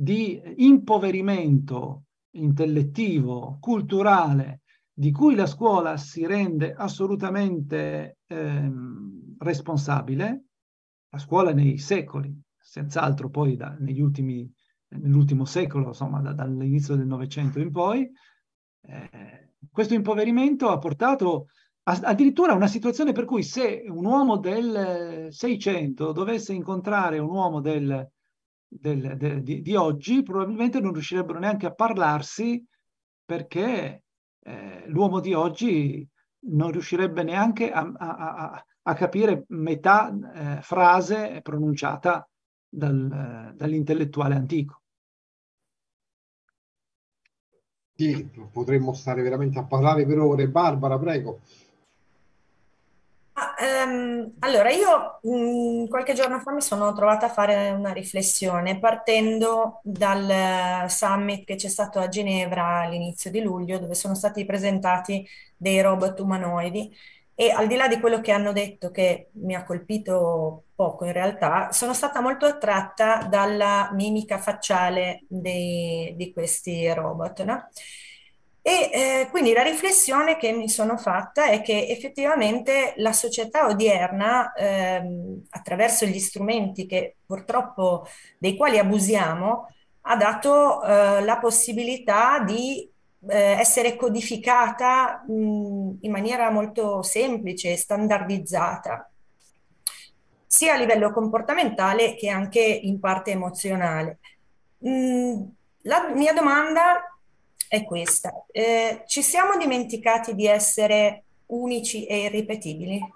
di impoverimento intellettivo, culturale, di cui la scuola si rende assolutamente eh, responsabile, la scuola nei secoli, senz'altro poi da, negli ultimi, nell'ultimo secolo, insomma da, dall'inizio del Novecento in poi, eh, questo impoverimento ha portato a, addirittura a una situazione per cui se un uomo del eh, Seicento dovesse incontrare un uomo del del, de, di, di, oggi probabilmente non riuscirebbero neanche a parlarsi perché eh, l'uomo di oggi non riuscirebbe neanche a, a, a, a capire metà eh, frase pronunciata dal, eh, dall'intellettuale antico. Sì, potremmo stare veramente a parlare per ore. Barbara, prego. Ah, ehm, allora, io mm, qualche giorno fa mi sono trovata a fare una riflessione partendo dal summit che c'è stato a Ginevra all'inizio di luglio, dove sono stati presentati dei robot umanoidi e al di là di quello che hanno detto, che mi ha colpito poco in realtà, sono stata molto attratta dalla mimica facciale dei- di questi robot, no? E eh, quindi la riflessione che mi sono fatta è che effettivamente la società odierna, ehm, attraverso gli strumenti che purtroppo dei quali abusiamo, ha dato eh, la possibilità di eh, essere codificata mh, in maniera molto semplice e standardizzata, sia a livello comportamentale che anche in parte emozionale. Mh, la mia domanda è questa. Eh, ci siamo dimenticati di essere unici e irripetibili?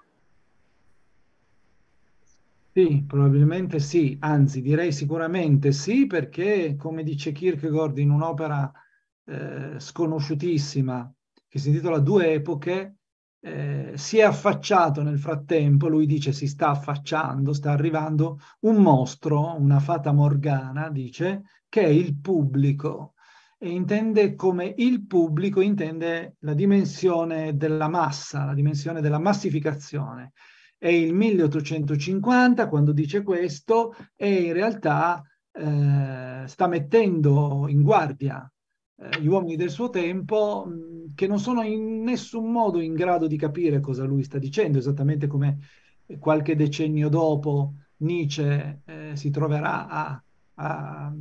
Sì, probabilmente sì, anzi direi sicuramente sì perché come dice Kierkegaard in un'opera eh, sconosciutissima che si intitola Due epoche, eh, si è affacciato nel frattempo, lui dice si sta affacciando, sta arrivando un mostro, una fata morgana, dice, che è il pubblico, e intende come il pubblico intende la dimensione della massa, la dimensione della massificazione. È il 1850, quando dice questo, e in realtà eh, sta mettendo in guardia eh, gli uomini del suo tempo mh, che non sono in nessun modo in grado di capire cosa lui sta dicendo, esattamente come qualche decennio dopo Nietzsche eh, si troverà a a,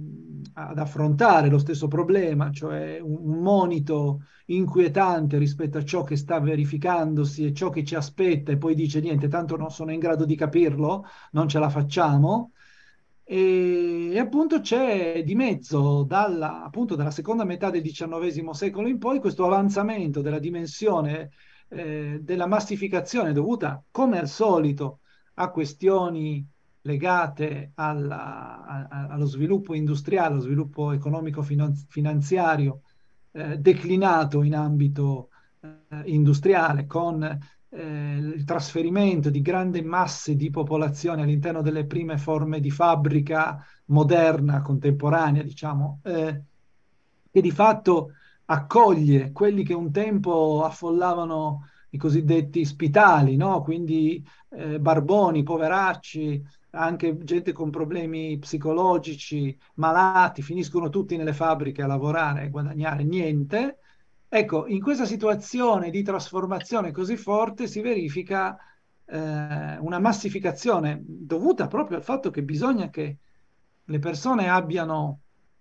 ad affrontare lo stesso problema, cioè un, monito inquietante rispetto a ciò che sta verificandosi e ciò che ci aspetta e poi dice niente, tanto non sono in grado di capirlo, non ce la facciamo. E, e appunto c'è di mezzo, dalla, appunto dalla seconda metà del XIX secolo in poi, questo avanzamento della dimensione eh, della massificazione dovuta, come al solito, a questioni legate alla, a, allo sviluppo industriale, allo sviluppo economico-finanziario eh, declinato in ambito eh, industriale, con eh, il trasferimento di grandi masse di popolazione all'interno delle prime forme di fabbrica moderna, contemporanea, diciamo, eh, che di fatto accoglie quelli che un tempo affollavano i cosiddetti spitali, no? quindi eh, barboni, poveracci, anche gente con problemi psicologici, malati, finiscono tutti nelle fabbriche a lavorare e guadagnare niente. Ecco, in questa situazione di trasformazione così forte si verifica eh, una massificazione dovuta proprio al fatto che bisogna che le persone abbiano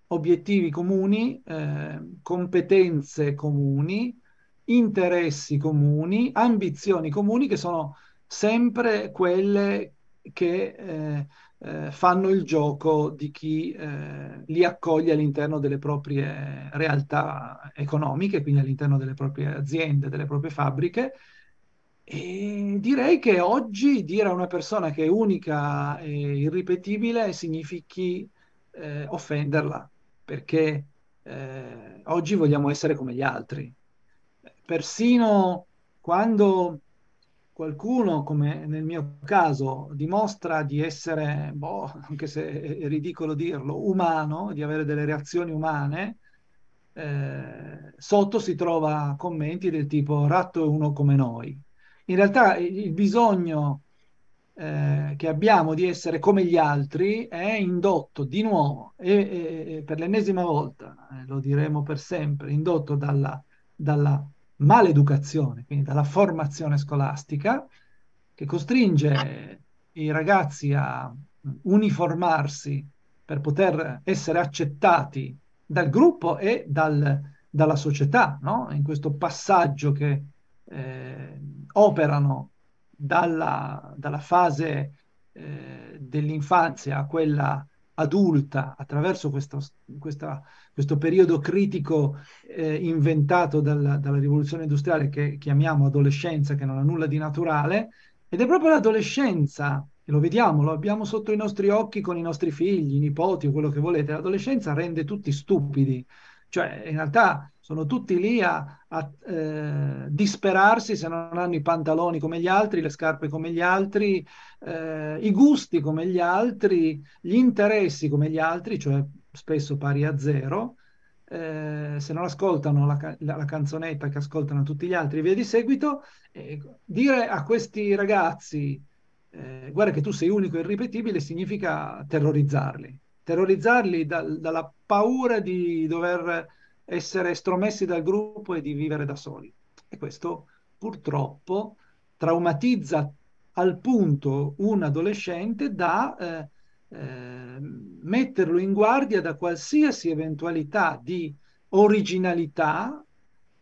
obiettivi comuni, eh, competenze comuni, interessi comuni, ambizioni comuni che sono sempre quelle che eh, eh, fanno il gioco di chi eh, li accoglie all'interno delle proprie realtà economiche, quindi all'interno delle proprie aziende, delle proprie fabbriche. E direi che oggi dire a una persona che è unica e irripetibile significhi eh, offenderla, perché eh, oggi vogliamo essere come gli altri. Persino quando qualcuno, come nel mio caso, dimostra di essere, boh, anche se è ridicolo dirlo, umano, di avere delle reazioni umane, eh, sotto si trova commenti del tipo ratto è uno come noi. In realtà il bisogno eh, che abbiamo di essere come gli altri è indotto di nuovo e, e, e per l'ennesima volta, eh, lo diremo per sempre, indotto dalla, dalla maleducazione, quindi dalla formazione scolastica, che costringe i ragazzi a uniformarsi per poter essere accettati dal gruppo e dal, dalla società, no? in questo passaggio che eh, operano dalla, dalla fase eh, dell'infanzia a quella adulta attraverso questo, questa, questo periodo critico eh, inventato dalla, dalla rivoluzione industriale che chiamiamo adolescenza, che non ha nulla di naturale, ed è proprio l'adolescenza, e lo vediamo, lo abbiamo sotto i nostri occhi con i nostri figli, i nipoti o quello che volete, l'adolescenza rende tutti stupidi, cioè in realtà sono tutti lì a, a eh, disperarsi se non hanno i pantaloni come gli altri, le scarpe come gli altri, eh, i gusti come gli altri, gli interessi come gli altri, cioè spesso pari a zero. Eh, se non ascoltano la, la, la, canzonetta che ascoltano tutti gli altri e via di seguito, dire a questi ragazzi eh, guarda che tu sei unico e irripetibile significa terrorizzarli, terrorizzarli dal, dalla paura di dover essere estromessi dal gruppo e di vivere da soli. E questo purtroppo traumatizza al punto un adolescente da eh, eh, metterlo in guardia da qualsiasi eventualità di originalità,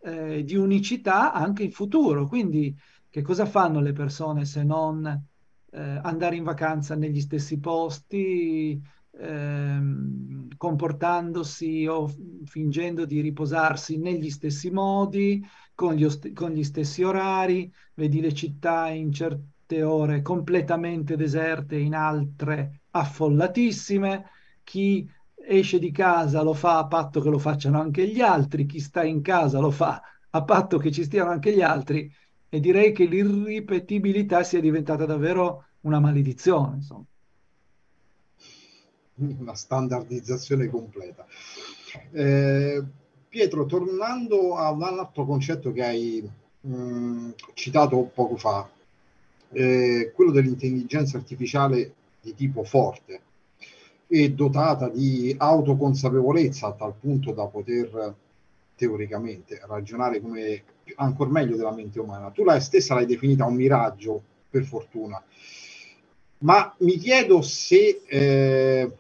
eh, di unicità anche in futuro. Quindi che cosa fanno le persone se non eh, andare in vacanza negli stessi posti, Ehm, comportandosi o fingendo di riposarsi negli stessi modi, con gli, con gli stessi orari, vedi le città in certe ore completamente deserte, in altre affollatissime, chi esce di casa lo fa a patto che lo facciano anche gli altri, chi sta in casa lo fa a patto che ci stiano anche gli altri e direi che l'irripetibilità sia diventata davvero una maledizione. Insomma una standardizzazione completa. Eh, Pietro, tornando a un altro concetto che hai mh, mm, citato poco fa, eh, quello dell'intelligenza artificiale di tipo forte e dotata di autoconsapevolezza a tal punto da poter teoricamente ragionare come ancora meglio della mente umana. Tu la stessa l'hai definita un miraggio, per fortuna. Ma mi chiedo se eh,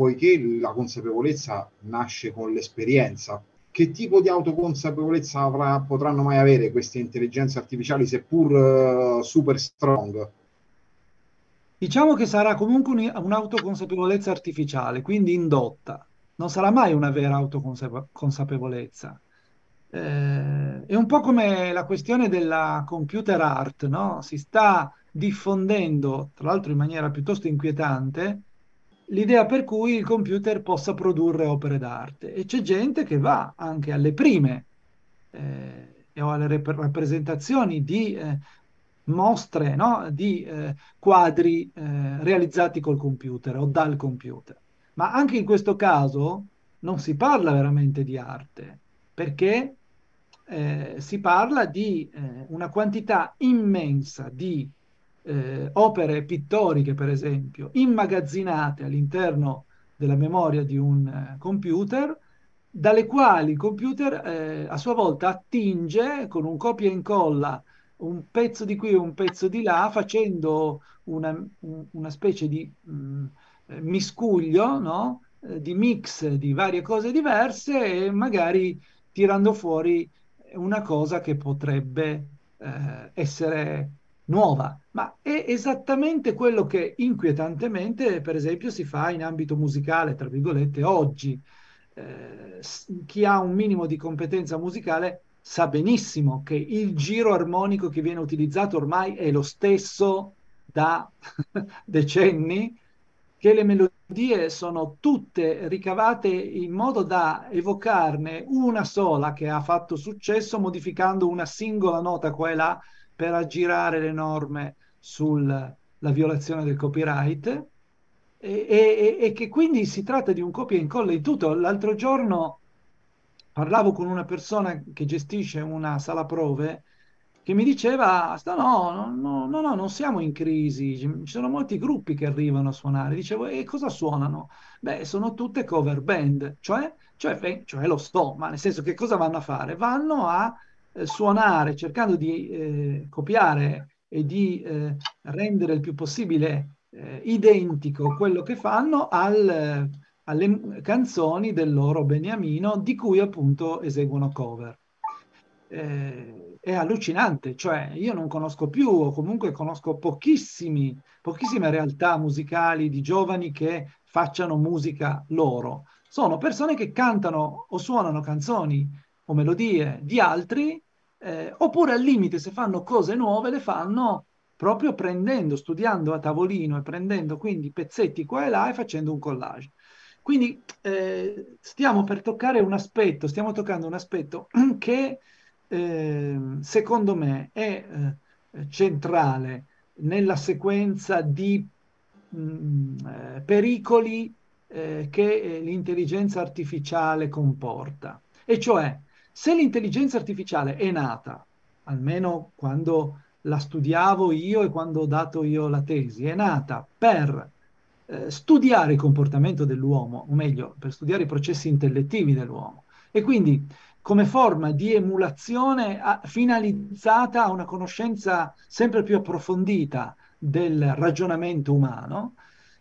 poiché la consapevolezza nasce con l'esperienza. Che tipo di autoconsapevolezza avrà, potranno mai avere queste intelligenze artificiali, seppur uh, super strong? Diciamo che sarà comunque un'autoconsapevolezza artificiale, quindi indotta. Non sarà mai una vera autoconsapevolezza. Eh, è un po' come la questione della computer art, no? Si sta diffondendo, tra l'altro in maniera piuttosto inquietante, l'idea per cui il computer possa produrre opere d'arte e c'è gente che va anche alle prime eh, o alle rappresentazioni di eh, mostre, no? di eh, quadri eh, realizzati col computer o dal computer. Ma anche in questo caso non si parla veramente di arte, perché eh, si parla di eh, una quantità immensa di eh, opere pittoriche, per esempio, immagazzinate all'interno della memoria di un eh, computer, dalle quali il computer eh, a sua volta attinge con un copia e incolla un pezzo di qui e un pezzo di là, facendo una, una specie di mh, mm, eh, miscuglio, no? Eh, di mix di varie cose diverse e magari tirando fuori una cosa che potrebbe eh, essere nuova, ma è esattamente quello che inquietantemente, per esempio, si fa in ambito musicale, tra virgolette, oggi. Eh, chi ha un minimo di competenza musicale sa benissimo che il giro armonico che viene utilizzato ormai è lo stesso da decenni, che le melodie sono tutte ricavate in modo da evocarne una sola che ha fatto successo modificando una singola nota qua e là per aggirare le norme sulla violazione del copyright e, e, e che quindi si tratta di un copia e incolla di tutto. L'altro giorno parlavo con una persona che gestisce una sala prove che mi diceva, no, no, no, no, non siamo in crisi, ci sono molti gruppi che arrivano a suonare. Dicevo, e cosa suonano? Beh, sono tutte cover band, cioè, cioè, cioè lo sto, ma nel senso che cosa vanno a fare? Vanno a eh, suonare cercando di eh, copiare e di eh, rendere il più possibile identico quello che fanno al, alle canzoni del loro beniamino di cui appunto eseguono cover. Eh, è allucinante, cioè io non conosco più o comunque conosco pochissime realtà musicali di giovani che facciano musica loro. Sono persone che cantano o suonano canzoni o melodie di altri, eh, oppure al limite se fanno cose nuove le fanno proprio prendendo, studiando a tavolino e prendendo quindi pezzetti qua e là e facendo un collage. Quindi eh, stiamo per toccare un aspetto, stiamo toccando un aspetto che eh, secondo me è eh, centrale nella sequenza di mh, mm, eh, pericoli eh, che l'intelligenza artificiale comporta, e cioè se l'intelligenza artificiale è nata, almeno quando la studiavo io e quando ho dato io la tesi, è nata per eh, studiare il comportamento dell'uomo, o meglio, per studiare i processi intellettivi dell'uomo. E quindi come forma di emulazione a, finalizzata a una conoscenza sempre più approfondita del ragionamento umano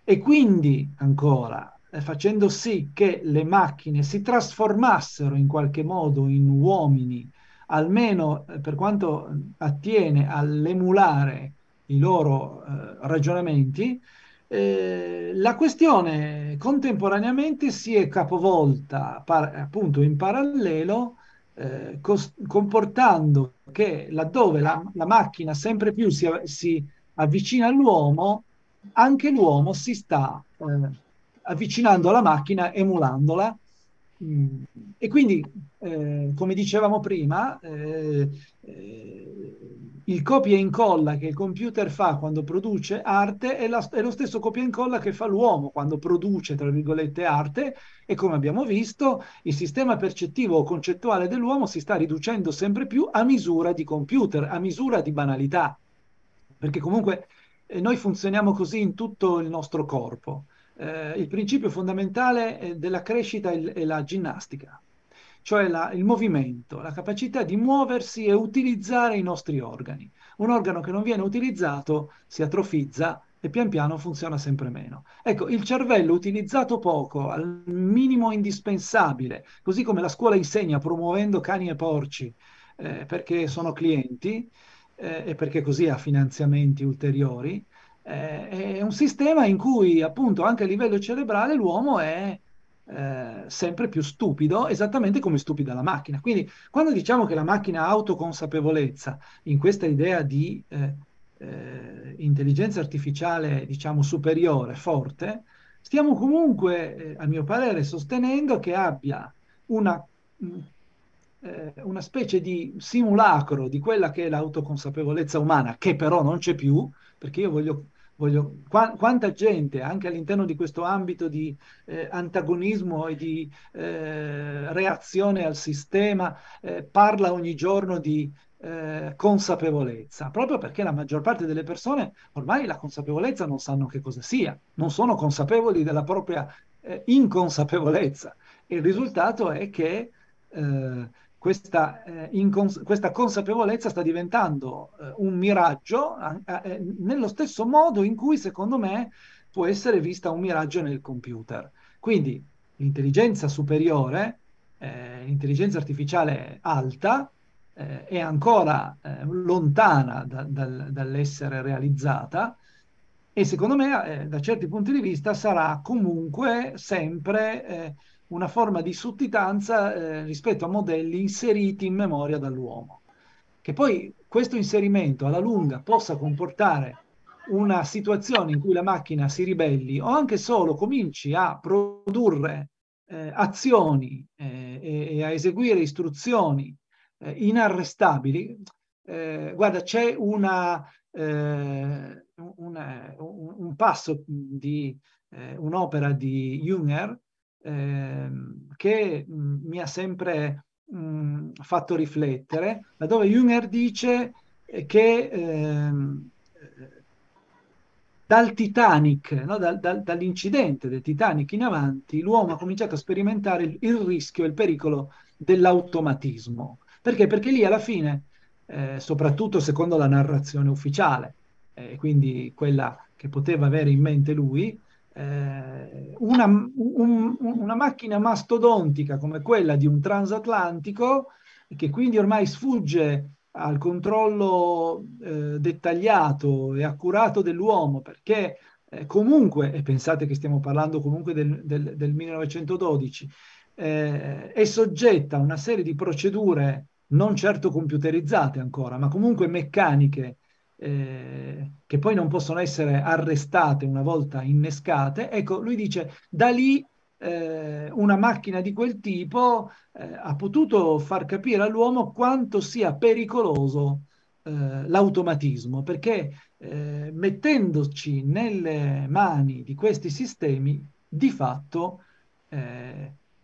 e quindi ancora eh, facendo sì che le macchine si trasformassero in qualche modo in uomini, almeno eh, per quanto eh, attiene all'emulare i loro eh, ragionamenti, eh, la questione contemporaneamente si è capovolta par- appunto in parallelo, eh, cos- comportando che laddove la, la macchina sempre più si, si, avvicina all'uomo, anche l'uomo si sta avvicinando la macchina, emulandola. Mm. E quindi, eh, come dicevamo prima, eh, eh, il copia e incolla che il computer fa quando produce arte è, la, è lo stesso copia e incolla che fa l'uomo quando produce, tra virgolette, arte e come abbiamo visto il sistema percettivo o concettuale dell'uomo si sta riducendo sempre più a misura di computer, a misura di banalità, perché comunque eh, noi funzioniamo così in tutto il nostro corpo eh, il principio fondamentale eh, della crescita è la ginnastica, cioè la, il movimento, la capacità di muoversi e utilizzare i nostri organi. Un organo che non viene utilizzato si atrofizza e pian piano funziona sempre meno. Ecco, il cervello utilizzato poco, al minimo indispensabile, così come la scuola insegna promuovendo cani e porci eh, perché sono clienti eh, e perché così ha finanziamenti ulteriori, eh, è un sistema in cui appunto anche a livello cerebrale l'uomo è eh, sempre più stupido, esattamente come stupida la macchina. Quindi quando diciamo che la macchina ha autoconsapevolezza in questa idea di eh, eh, intelligenza artificiale diciamo superiore, forte, stiamo comunque, eh, a mio parere, sostenendo che abbia una eh, una specie di simulacro di quella che è l'autoconsapevolezza umana, che però non c'è più, perché io voglio Voglio, qua, quanta gente anche all'interno di questo ambito di eh, antagonismo e di eh, reazione al sistema eh, parla ogni giorno di eh, consapevolezza, proprio perché la maggior parte delle persone ormai la consapevolezza non sanno che cosa sia, non sono consapevoli della propria eh, inconsapevolezza il risultato è che eh, questa, eh, incons- questa consapevolezza sta diventando eh, un miraggio eh, nello stesso modo in cui, secondo me, può essere vista un miraggio nel computer. Quindi l'intelligenza superiore, eh, l'intelligenza artificiale alta, eh, è ancora lontana da, da, dall'essere realizzata, e secondo me eh, da certi punti di vista sarà comunque sempre eh, una forma di sottitanza eh, rispetto a modelli inseriti in memoria dall'uomo. Che poi questo inserimento alla lunga possa comportare una situazione in cui la macchina si ribelli o anche solo cominci a produrre eh, azioni eh, e, a eseguire istruzioni eh, inarrestabili, eh, guarda, c'è una, eh, una, un, passo di un'opera di Junger Ehm, che mi ha sempre mh, fatto riflettere, laddove Junger dice eh, che eh, dal Titanic, no, dal, dal, dall'incidente del Titanic in avanti, l'uomo ha cominciato a sperimentare il, il rischio e il pericolo dell'automatismo. Perché? Perché lì alla fine, eh, soprattutto secondo la narrazione ufficiale, eh, quindi quella che poteva avere in mente lui, eh, una, un, una macchina mastodontica come quella di un transatlantico che quindi ormai sfugge al controllo eh, dettagliato e accurato dell'uomo, perché eh, comunque, e pensate che stiamo parlando comunque del, del, del 1912, eh, è soggetta a una serie di procedure non certo computerizzate ancora, ma comunque meccaniche eh, che poi non possono essere arrestate una volta innescate, ecco, lui dice da lì eh, una macchina di quel tipo eh, ha potuto far capire all'uomo quanto sia pericoloso eh, l'automatismo, perché eh, mettendoci nelle mani di questi sistemi, di fatto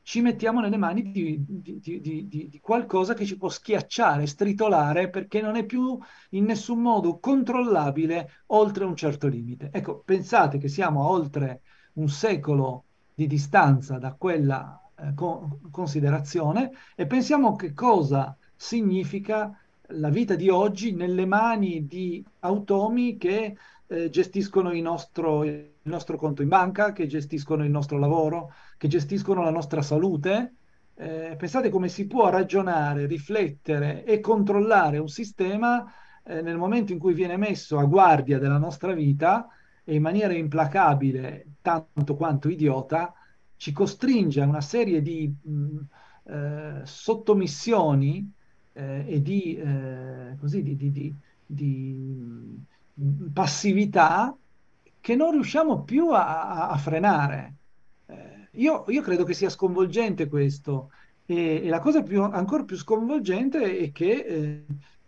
ci mettiamo nelle mani di, di, di, di, qualcosa che ci può schiacciare, stritolare, perché non è più in nessun modo controllabile oltre un certo limite. Ecco, pensate che siamo a oltre un secolo di distanza da quella eh, co- considerazione e pensiamo che cosa significa la vita di oggi nelle mani di automi che eh, gestiscono il nostro, il nostro, conto in banca, che gestiscono il nostro lavoro, che gestiscono la nostra salute. Eh, pensate come si può ragionare, riflettere e controllare un sistema eh, nel momento in cui viene messo a guardia della nostra vita e in maniera implacabile, tanto quanto idiota, ci costringe a una serie di mh, mm, eh, sottomissioni eh, e di, eh, così, di, di, di passività che non riusciamo più a, a frenare. Eh, io, io, credo che sia sconvolgente questo e, e la cosa più, ancora più sconvolgente è che eh,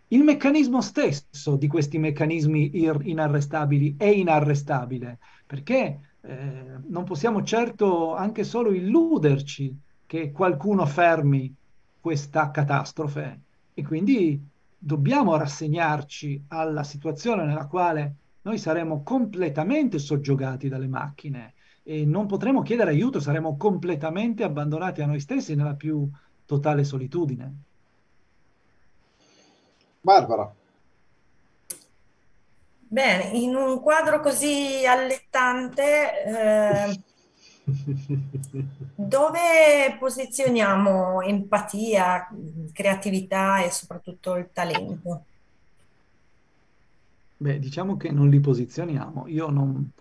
il meccanismo stesso di questi meccanismi ir- inarrestabili è inarrestabile, perché eh, non possiamo certo anche solo illuderci che qualcuno fermi questa catastrofe e quindi dobbiamo rassegnarci alla situazione nella quale noi saremo completamente soggiogati dalle macchine e non potremo chiedere aiuto, saremo completamente abbandonati a noi stessi nella più totale solitudine. Barbara. Bene, in un quadro così allettante eh, dove posizioniamo empatia, creatività e soprattutto il talento? Beh, diciamo che non li posizioniamo. Io, non,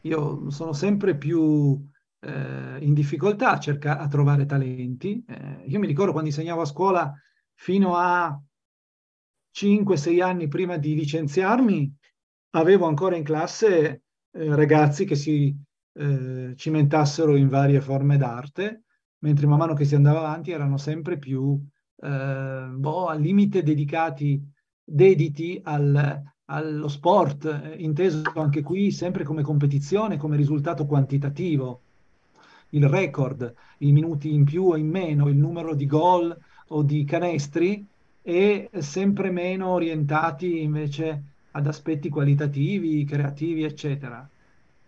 io sono sempre più eh, in difficoltà a, cercare a trovare talenti. Eh, io mi ricordo quando insegnavo a scuola fino a 5-6 anni prima di licenziarmi, avevo ancora in classe eh, ragazzi che si eh, cimentassero in varie forme d'arte, mentre man mano che si andava avanti erano sempre più eh, boh, al limite dedicati, dediti al, allo sport, eh, inteso anche qui sempre come competizione, come risultato quantitativo, il record, i minuti in più o in meno, il numero di gol o di canestri e sempre meno orientati invece ad aspetti qualitativi, creativi, eccetera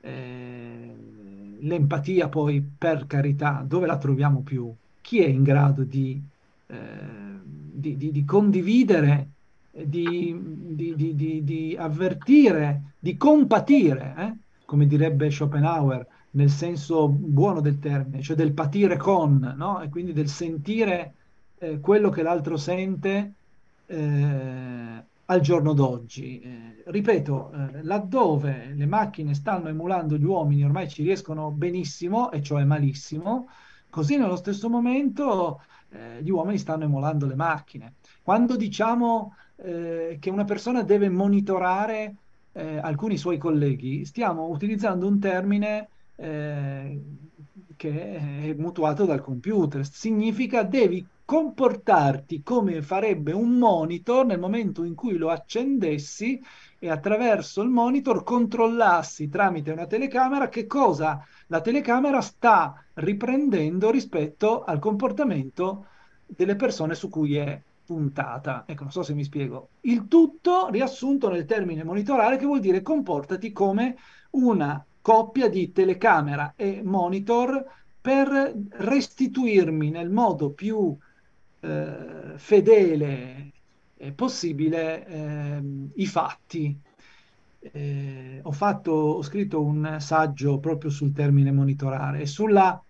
eh, l'empatia poi, per carità, dove la troviamo più? Chi è in grado di, eh, di, di, di condividere, di, avvertire, di compatire, eh? come direbbe Schopenhauer, nel senso buono del termine, cioè del patire con, no? e quindi del sentire eh, quello che l'altro sente eh, al giorno d'oggi. Eh, ripeto, eh, laddove le macchine stanno emulando gli uomini ormai ci riescono benissimo, e cioè malissimo, così nello stesso momento eh, gli uomini stanno emulando le macchine. Quando diciamo eh, che una persona deve monitorare eh, alcuni suoi colleghi, stiamo utilizzando un termine eh, che è mutuato dal computer, significa devi comportarti come farebbe un monitor nel momento in cui lo accendessi e attraverso il monitor controllassi tramite una telecamera che cosa la telecamera sta riprendendo rispetto al comportamento delle persone su cui è puntata. Ecco, non so se mi spiego. Il tutto riassunto nel termine monitorare che vuol dire comportati come una coppia di telecamera e monitor per restituirmi nel modo più eh, fedele possibile eh, i fatti. Eh, ho, fatto, ho scritto un saggio proprio sul termine monitorare e, sulla,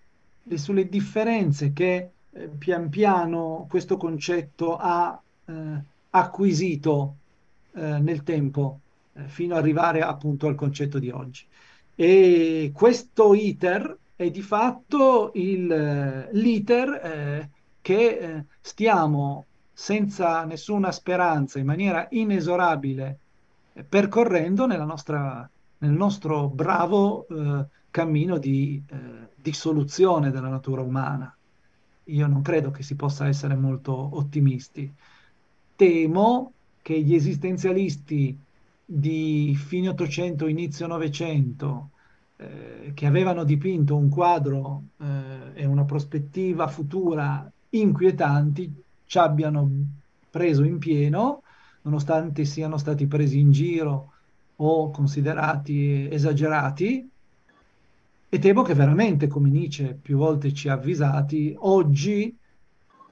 e sulle differenze che eh, pian piano questo concetto ha eh, acquisito eh, nel tempo eh, fino ad arrivare appunto al concetto di oggi. E questo iter è di fatto il, l'iter che eh, stiamo senza nessuna speranza, in maniera inesorabile, eh, percorrendo nostra, nel nostro bravo eh, cammino di eh, dissoluzione della natura umana. Io non credo che si possa essere molto ottimisti. Temo che gli esistenzialisti di fine Ottocento, inizio Novecento, eh, che avevano dipinto un quadro eh, e una prospettiva futura inquietanti ci abbiano preso in pieno, nonostante siano stati presi in giro o considerati esagerati, e temo che veramente, come Nietzsche più volte ci ha avvisati, oggi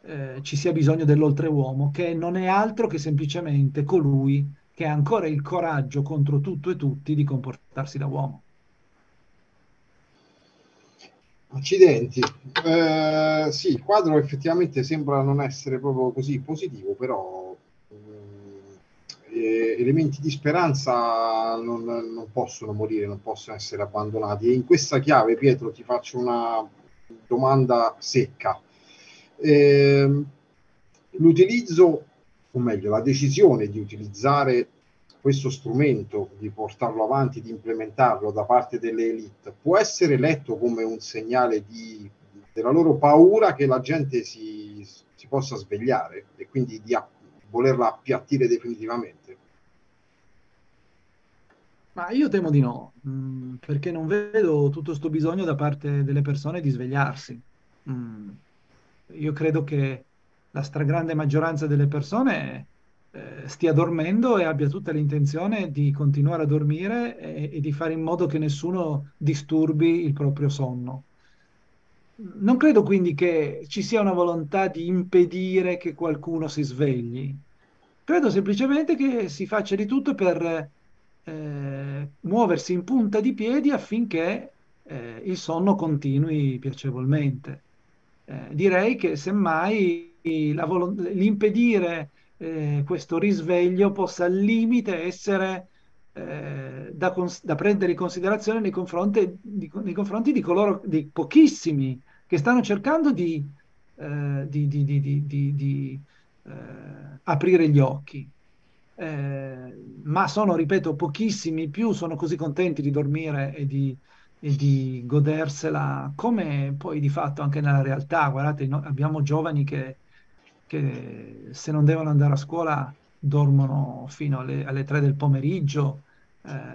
eh, ci sia bisogno dell'oltreuomo, che non è altro che semplicemente colui che ha ancora il coraggio contro tutto e tutti di comportarsi da uomo. Accidenti, eh, sì, il quadro effettivamente sembra non essere proprio così positivo, però eh, elementi di speranza non, non, possono morire, non possono essere abbandonati. E in questa chiave, Pietro, ti faccio una domanda secca. Eh, l'utilizzo, o meglio, la decisione di utilizzare questo strumento, di portarlo avanti, di implementarlo da parte delle elite, può essere letto come un segnale di, della loro paura che la gente si, si possa svegliare e quindi di app- volerla appiattire definitivamente? Ma io temo di no, mm, perché non vedo tutto questo bisogno da parte delle persone di svegliarsi. Mm. io credo che la stragrande maggioranza delle persone eh, stia dormendo e abbia tutta l'intenzione di continuare a dormire e, e, di fare in modo che nessuno disturbi il proprio sonno. Non credo quindi che ci sia una volontà di impedire che qualcuno si svegli. Credo semplicemente che si faccia di tutto per eh, muoversi in punta di piedi affinché eh, il sonno continui piacevolmente. Eh, direi che semmai vol- l'impedire eh, questo risveglio possa al limite essere eh, da, da, prendere in considerazione nei confronti di, nei confronti di coloro, di pochissimi che stanno cercando di, eh, di eh, aprire gli occhi. Eh, ma sono, ripeto, pochissimi più sono così contenti di dormire e di, e di godersela, come poi di fatto anche nella realtà. Guardate, no, abbiamo giovani che che se non devono andare a scuola dormono fino alle, alle 3 del pomeriggio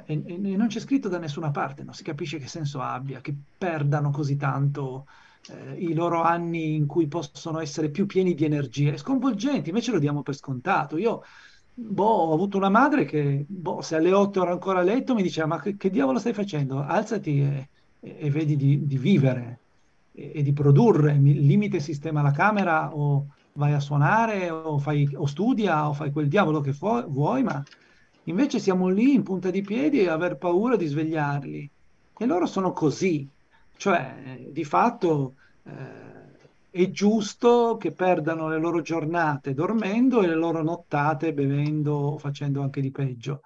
eh, e, e, non c'è scritto da nessuna parte, non si capisce che senso abbia, che perdano così tanto eh, i loro anni in cui possono essere più pieni di energie, è sconvolgente, invece lo diamo per scontato. Io boh, ho avuto una madre che boh, se alle 8 ero ancora a letto mi diceva ma che, che diavolo stai facendo? Alzati e, e, e vedi di, di vivere e, di produrre, limite sistema la camera o vai a suonare o, fai, o studia o fai quel diavolo che fu- vuoi, ma invece siamo lì in punta di piedi a aver paura di svegliarli. E loro sono così, cioè eh, di fatto eh, è giusto che perdano le loro giornate dormendo e le loro nottate bevendo o facendo anche di peggio.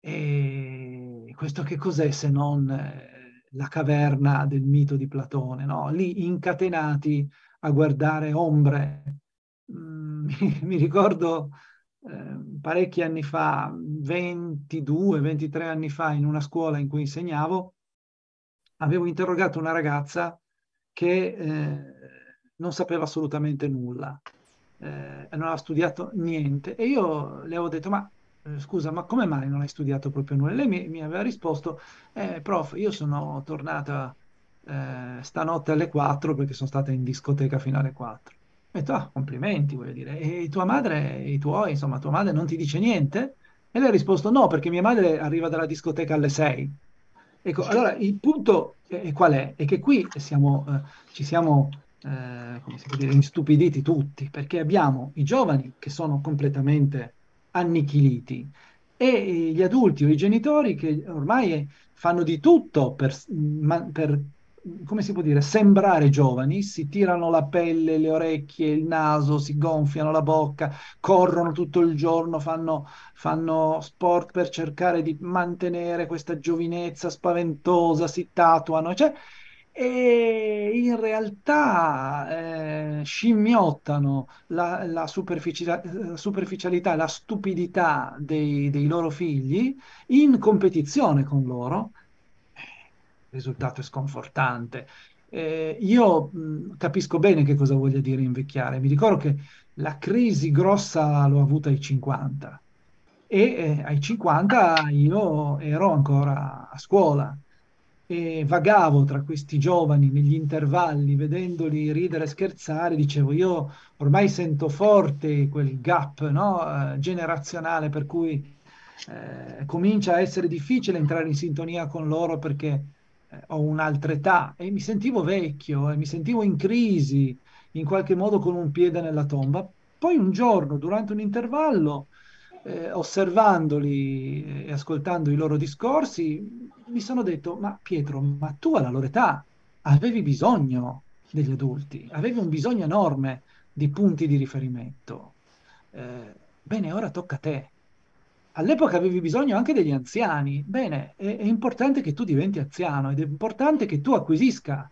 E questo che cos'è se non eh, la caverna del mito di Platone, no? lì incatenati a guardare ombre Mm, mi ricordo eh, parecchi anni fa, 22-23 anni fa, in una scuola in cui insegnavo, avevo interrogato una ragazza che eh, non sapeva assolutamente nulla, eh, non aveva studiato niente e io le avevo detto ma eh, scusa ma come mai non hai studiato proprio nulla? E lei mi, mi, aveva risposto eh, prof io sono tornata eh, stanotte alle 4 perché sono stata in discoteca fino alle 4. E tu, ah, complimenti, voglio dire. E tua madre, i tuoi, insomma, tua madre non ti dice niente? E lei ha risposto no, perché mia madre arriva dalla discoteca alle sei. Ecco, allora il punto è, qual è? È che qui siamo, eh, ci siamo, eh, come si può dire, instupiditi tutti, perché abbiamo i giovani che sono completamente annichiliti e gli adulti o i genitori che ormai fanno di tutto per, per come si può dire, sembrare giovani, si tirano la pelle, le orecchie, il naso, si gonfiano la bocca, corrono tutto il giorno, fanno, fanno sport per cercare di mantenere questa giovinezza spaventosa, si tatuano, cioè, e in realtà eh, scimmiottano la, la, la, superficialità, la stupidità dei, dei loro figli in competizione con loro risultato è sconfortante. Eh, io mh, mm, capisco bene che cosa voglia dire invecchiare. Mi ricordo che la crisi grossa l'ho avuta ai 50 e eh, ai 50 io ero ancora a scuola e vagavo tra questi giovani negli intervalli, vedendoli ridere e scherzare, dicevo io ormai sento forte quel gap no? Eh, generazionale per cui eh, comincia a essere difficile entrare in sintonia con loro perché eh, ho un'altra età e mi sentivo vecchio e mi sentivo in crisi, in qualche modo con un piede nella tomba. Poi un giorno, durante un intervallo, eh, osservandoli eh, e ascoltando i loro discorsi, mi sono detto, ma Pietro, ma tu alla loro età avevi bisogno degli adulti, avevi un bisogno enorme di punti di riferimento. Eh, bene, ora tocca a te all'epoca avevi bisogno anche degli anziani. Bene, è, è, importante che tu diventi anziano ed è importante che tu acquisisca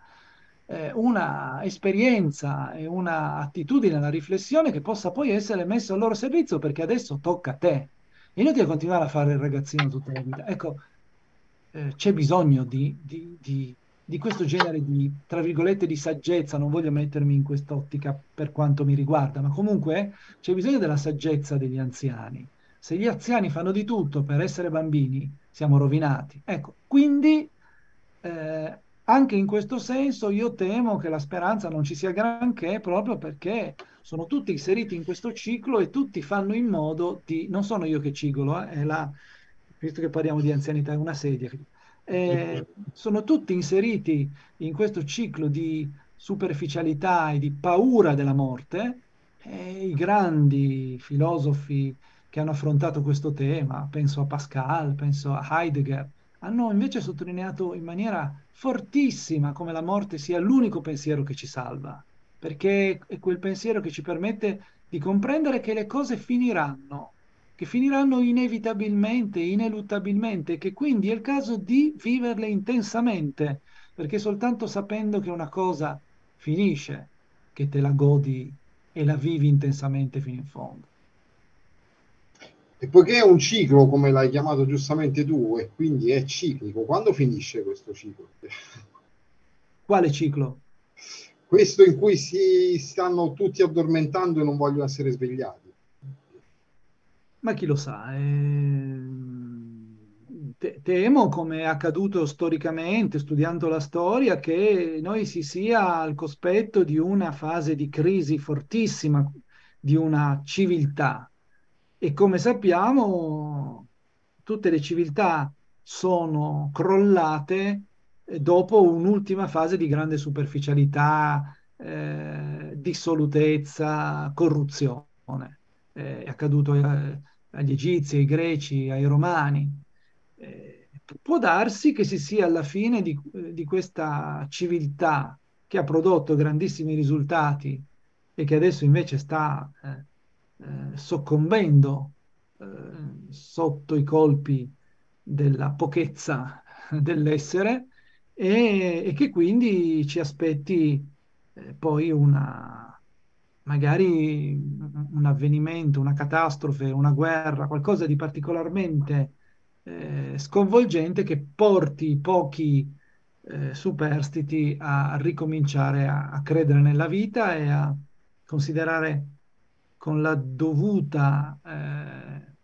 eh, una esperienza e una attitudine alla riflessione che possa poi essere messa al loro servizio perché adesso tocca a te. È inutile continuare a fare il ragazzino tutta la vita. Ecco, eh, c'è bisogno di, di, di, di questo genere di, tra virgolette, di saggezza. Non voglio mettermi in quest'ottica per quanto mi riguarda, ma comunque c'è bisogno della saggezza degli anziani se gli anziani fanno di tutto per essere bambini, siamo rovinati. Ecco, quindi eh, anche in questo senso io temo che la speranza non ci sia granché proprio perché sono tutti inseriti in questo ciclo e tutti fanno in modo di... Non sono io che cigolo, eh, la, visto che parliamo di anzianità, è una sedia. Eh, sono tutti inseriti in questo ciclo di superficialità e di paura della morte e eh, i grandi filosofi che hanno affrontato questo tema, penso a Pascal, penso a Heidegger, hanno invece sottolineato in maniera fortissima come la morte sia l'unico pensiero che ci salva, perché è quel pensiero che ci permette di comprendere che le cose finiranno, che finiranno inevitabilmente, ineluttabilmente, che quindi è il caso di viverle intensamente, perché soltanto sapendo che una cosa finisce, che te la godi e la vivi intensamente fino in fondo. E poiché è un ciclo, come l'hai chiamato giustamente tu, e quindi è ciclico, quando finisce questo ciclo? Quale ciclo? Questo in cui si stanno tutti addormentando e non vogliono essere svegliati. Ma chi lo sa? Eh... Temo, come è accaduto storicamente, studiando la storia, che noi si sia al cospetto di una fase di crisi fortissima di una civiltà e come sappiamo, tutte le civiltà sono crollate eh, dopo un'ultima fase di grande superficialità, eh, dissolutezza, corruzione. Eh, è accaduto eh, agli egizi, ai greci, ai romani. Eh, può darsi che si sia alla fine di, eh, di questa civiltà che ha prodotto grandissimi risultati e che adesso invece sta eh, soccombendo eh, mm. sotto i colpi della pochezza dell'essere e, e che quindi ci aspetti eh, poi una, magari un avvenimento, una catastrofe, una guerra, qualcosa di particolarmente sconvolgente che porti i pochi superstiti a ricominciare a, a credere nella vita e a considerare con la dovuta eh,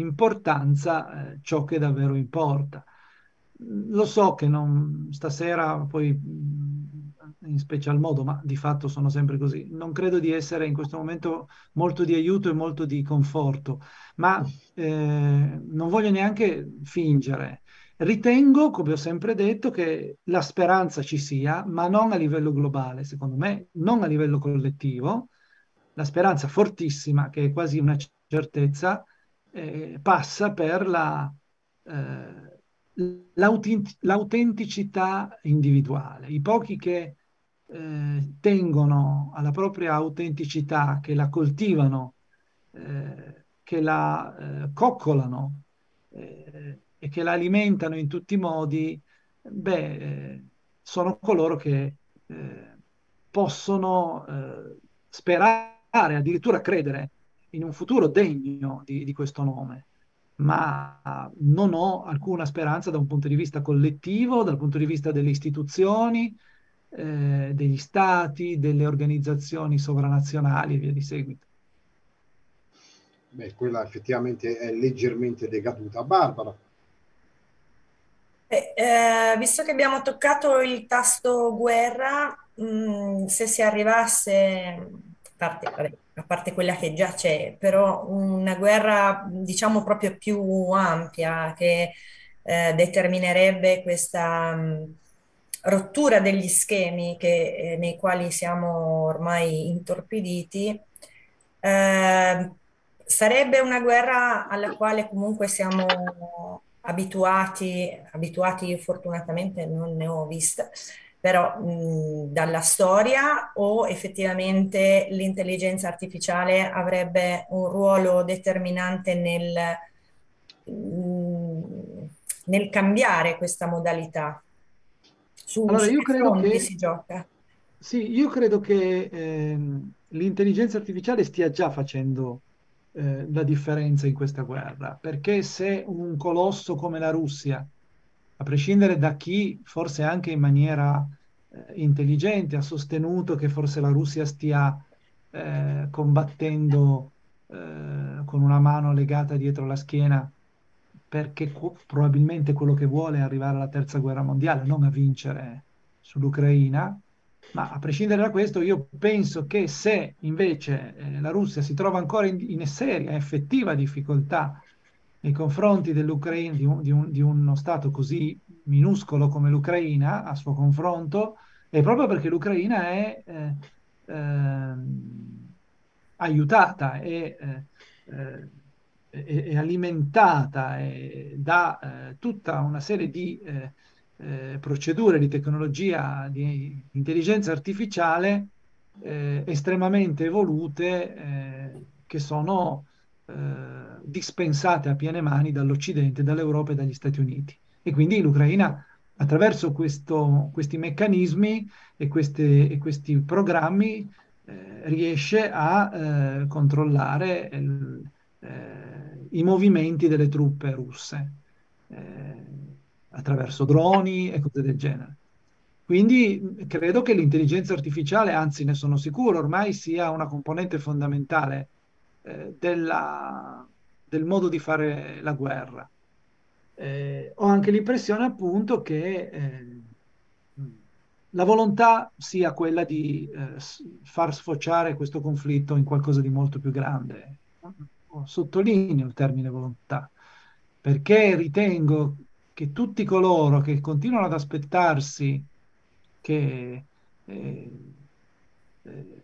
importanza eh, ciò che davvero importa. Lo so che non, stasera, poi mm, in special modo, ma di fatto sono sempre così, non credo di essere in questo momento molto di aiuto e molto di conforto, ma eh, non voglio neanche fingere. Ritengo, come ho sempre detto, che la speranza ci sia, ma non a livello globale, secondo me, non a livello collettivo, la speranza fortissima, che è quasi una certezza, eh, passa per la, eh, l'autenticità individuale. I pochi che eh, tengono alla propria autenticità, che la coltivano, eh, che la eh, coccolano eh, e che la alimentano in tutti i modi, beh, sono coloro che possono sperare addirittura credere in un futuro degno di, di questo nome, ma non ho alcuna speranza da un punto di vista collettivo, dal punto di vista delle istituzioni, eh, degli stati, delle organizzazioni sovranazionali e via di seguito. Beh, quella effettivamente è leggermente decaduta. Barbara. Eh, eh, visto che abbiamo toccato il tasto guerra, mh, mm, se si arrivasse parte, vabbè, a parte quella che già c'è, però una guerra diciamo proprio più ampia che eh, determinerebbe questa mh, mm, rottura degli schemi che, eh, nei quali siamo ormai intorpiditi. Eh, sarebbe una guerra alla quale comunque siamo abituati, abituati fortunatamente non ne ho vista, però mh, mhmm, dalla storia o effettivamente l'intelligenza artificiale avrebbe un ruolo determinante nel, mh, mhmm, nel cambiare questa modalità? Su, allora, io credo che si gioca. Sì, io credo che ehm, l'intelligenza artificiale stia già facendo eh, la differenza in questa guerra, perché se un colosso come la Russia a prescindere da chi, forse anche in maniera eh, intelligente, ha sostenuto che forse la Russia stia eh, combattendo eh, con una mano legata dietro la schiena, perché co- probabilmente quello che vuole è arrivare alla terza guerra mondiale, non a vincere sull'Ucraina. Ma a prescindere da questo, io penso che se invece eh, la Russia si trova ancora in, in seria, effettiva difficoltà nei confronti dell'Ucraina, di, un, di, un, di uno Stato così minuscolo come l'Ucraina a suo confronto, è proprio perché l'Ucraina è eh, eh, aiutata e è, eh, eh, alimentata è, da eh, tutta una serie di eh, eh, procedure di tecnologia di intelligenza artificiale eh, estremamente evolute che sono eh, dispensate a piene mani dall'Occidente, dall'Europa e dagli Stati Uniti. E quindi l'Ucraina, attraverso questo, questi meccanismi e, queste, e questi programmi, eh, riesce a eh, controllare il, eh, i movimenti delle truppe russe eh, attraverso droni e cose del genere. Quindi mm, credo che l'intelligenza artificiale, anzi ne sono sicuro, ormai sia una componente fondamentale eh, della, del modo di fare la guerra. Eh, ho anche l'impressione appunto che eh, la volontà sia quella di eh, far sfociare questo conflitto in qualcosa di molto più grande. Sottolineo il termine volontà, perché ritengo che tutti coloro che continuano ad aspettarsi che eh, eh,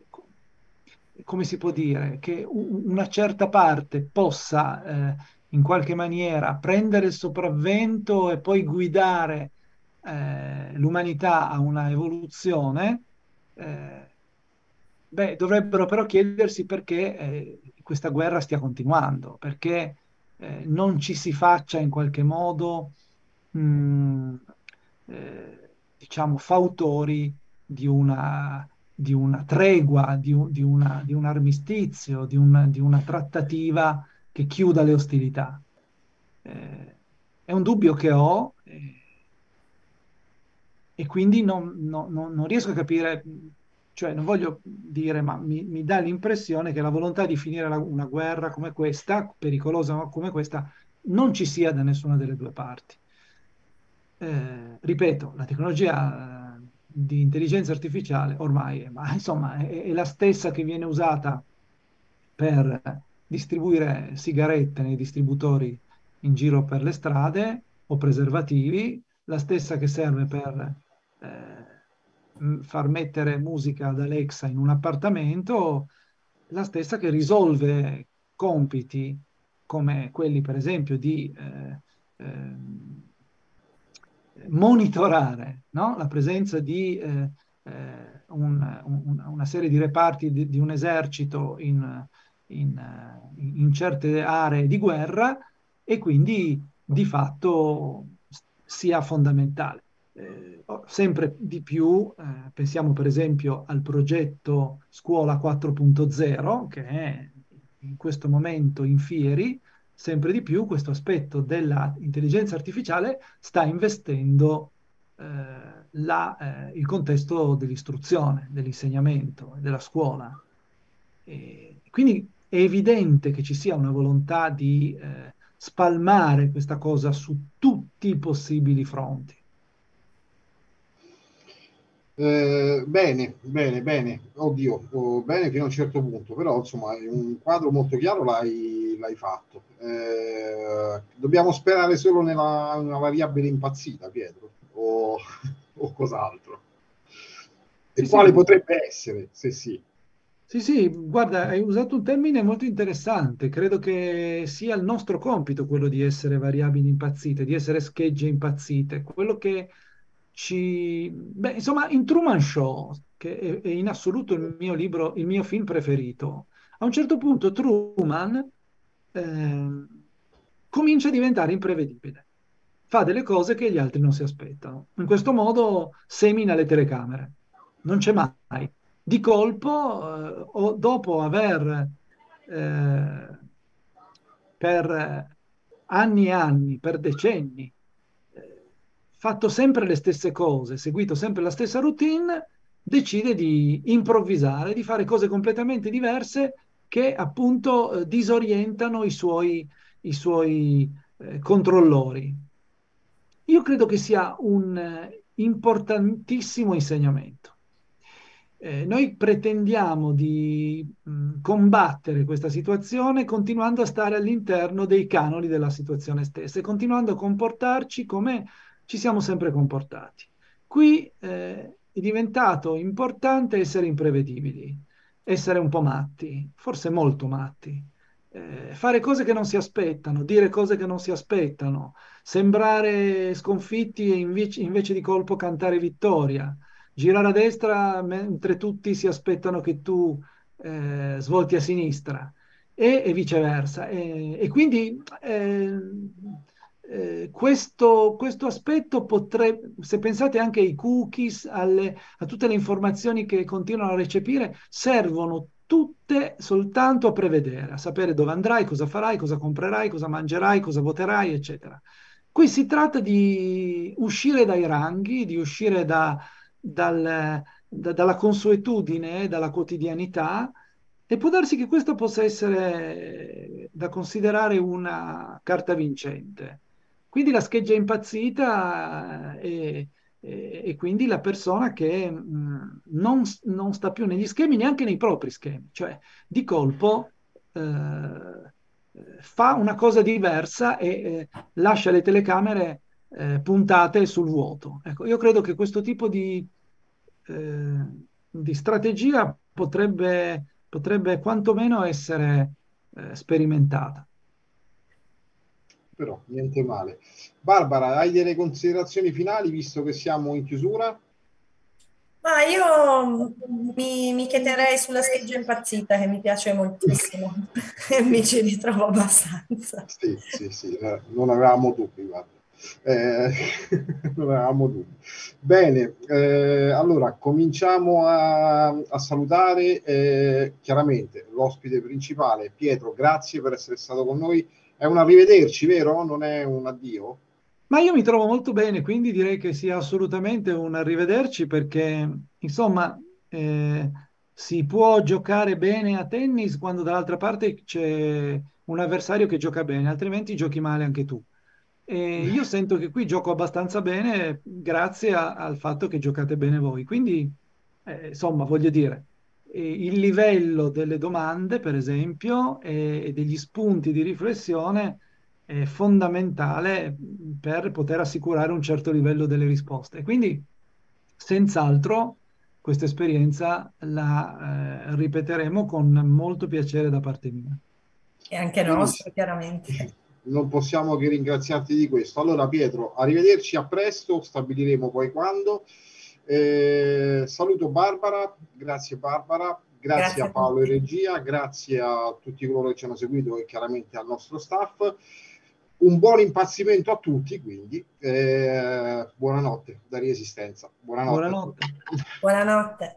come si può dire, che una certa parte possa eh, in qualche maniera prendere il sopravvento e poi guidare eh, l'umanità a una evoluzione, eh, beh, dovrebbero però chiedersi perché eh, questa guerra stia continuando, perché eh, non ci si faccia in qualche modo, mh, mm, eh, diciamo, fautori di una di una tregua, di, un, di, una, di un armistizio, di una, di una, trattativa che chiuda le ostilità. Eh, è un dubbio che ho eh, e quindi non, no, non, riesco a capire, cioè non voglio dire, ma mi, mi dà l'impressione che la volontà di finire la, una guerra come questa, pericolosa come questa, non ci sia da nessuna delle due parti. Eh, ripeto, la tecnologia di intelligenza artificiale ormai è, ma, insomma, è, è, la stessa che viene usata per distribuire sigarette nei distributori in giro per le strade o preservativi, la stessa che serve per eh, far mettere musica ad Alexa in un appartamento, la stessa che risolve compiti come quelli per esempio di eh, eh, monitorare no? la presenza di eh, eh un, un, una serie di reparti di, di un esercito in, in, eh, in, certe aree di guerra e quindi di fatto sia fondamentale. Eh, sempre di più eh, pensiamo per esempio al progetto Scuola 4.0 che è in questo momento in fieri sempre di più questo aspetto dell'intelligenza artificiale sta investendo eh, la, eh, il contesto dell'istruzione, dell'insegnamento, della scuola. E quindi è evidente che ci sia una volontà di eh, spalmare questa cosa su tutti i possibili fronti. Eh, bene, bene, bene, oddio, oh, bene fino a un certo punto, però insomma un quadro molto chiaro l'hai, l'hai fatto. Eh, dobbiamo sperare solo nella una variabile impazzita, Pietro, o, o cos'altro. E sì, quale sì. potrebbe essere, se sì. Sì, sì, guarda, hai usato un termine molto interessante. Credo che sia il nostro compito quello di essere variabili impazzite, di essere schegge impazzite. Quello che ci... Beh, insomma, in Truman Show, che è, è, in assoluto il mio libro, il mio film preferito, a un certo punto Truman eh, comincia a diventare imprevedibile, fa delle cose che gli altri non si aspettano. In questo modo semina le telecamere, non c'è mai. Di colpo, eh, dopo aver eh, per anni e anni, per decenni, fatto sempre le stesse cose, seguito sempre la stessa routine, decide di improvvisare, di fare cose completamente diverse che appunto eh, disorientano i suoi, i suoi eh, controllori. Io credo che sia un eh, importantissimo insegnamento. Eh, noi pretendiamo di mh, mm, combattere questa situazione continuando a stare all'interno dei canoni della situazione stessa e continuando a comportarci come ci siamo sempre comportati. Qui eh, è diventato importante essere imprevedibili, essere un po' matti, forse molto matti, eh, fare cose che non si aspettano, dire cose che non si aspettano, sembrare sconfitti e invece, invece di colpo cantare vittoria, girare a destra mentre tutti si aspettano che tu eh, svolti a sinistra e, e viceversa. E, e quindi eh, eh, questo, questo, aspetto potrebbe, se pensate anche ai cookies, alle, a tutte le informazioni che continuano a recepire, servono tutte soltanto a prevedere, a sapere dove andrai, cosa farai, cosa comprerai, cosa mangerai, cosa voterai, eccetera. Qui si tratta di uscire dai ranghi, di uscire da, dal, da, dalla consuetudine, dalla quotidianità, e può darsi che questa possa essere da considerare una carta vincente. Quindi la scheggia è impazzita eh, e, e, e quindi la persona che mh, mm, non, non, sta più negli schemi, neanche nei propri schemi, cioè di colpo eh, fa una cosa diversa e eh, lascia le telecamere eh, puntate sul vuoto. Ecco, io credo che questo tipo di, eh, di strategia potrebbe, potrebbe quantomeno essere eh, sperimentata però niente male. Barbara, hai delle considerazioni finali visto che siamo in chiusura? Ma io mi, mi chiederei sulla scheggia impazzita che mi piace moltissimo e mi ci ritrovo abbastanza. Sì, sì, sì, eh, non avevamo dubbi, guarda. Eh, non avevamo dubbi. Bene, eh, allora cominciamo a, a salutare eh, chiaramente l'ospite principale, Pietro, grazie per essere stato con noi è un arrivederci, vero? Non è un addio? Ma io mi trovo molto bene, quindi direi che sia assolutamente un arrivederci perché, insomma, eh, si può giocare bene a tennis quando dall'altra parte c'è un avversario che gioca bene, altrimenti giochi male anche tu. E io sento che qui gioco abbastanza bene grazie a, al fatto che giocate bene voi, quindi, eh, insomma, voglio dire, il livello delle domande, per esempio, e, degli spunti di riflessione è fondamentale per poter assicurare un certo livello delle risposte. Quindi, senz'altro, questa esperienza la eh, ripeteremo con molto piacere da parte mia. E anche nostro, chiaramente. Non possiamo che ringraziarti di questo. Allora, Pietro, arrivederci a presto, stabiliremo poi quando. Eh, saluto Barbara, grazie Barbara, grazie, grazie a Paolo e regia, grazie a tutti coloro che ci hanno seguito e chiaramente al nostro staff. Un buon impazzimento a tutti, quindi eh, buonanotte da Riesistenza. Buonanotte. Buonanotte. buonanotte.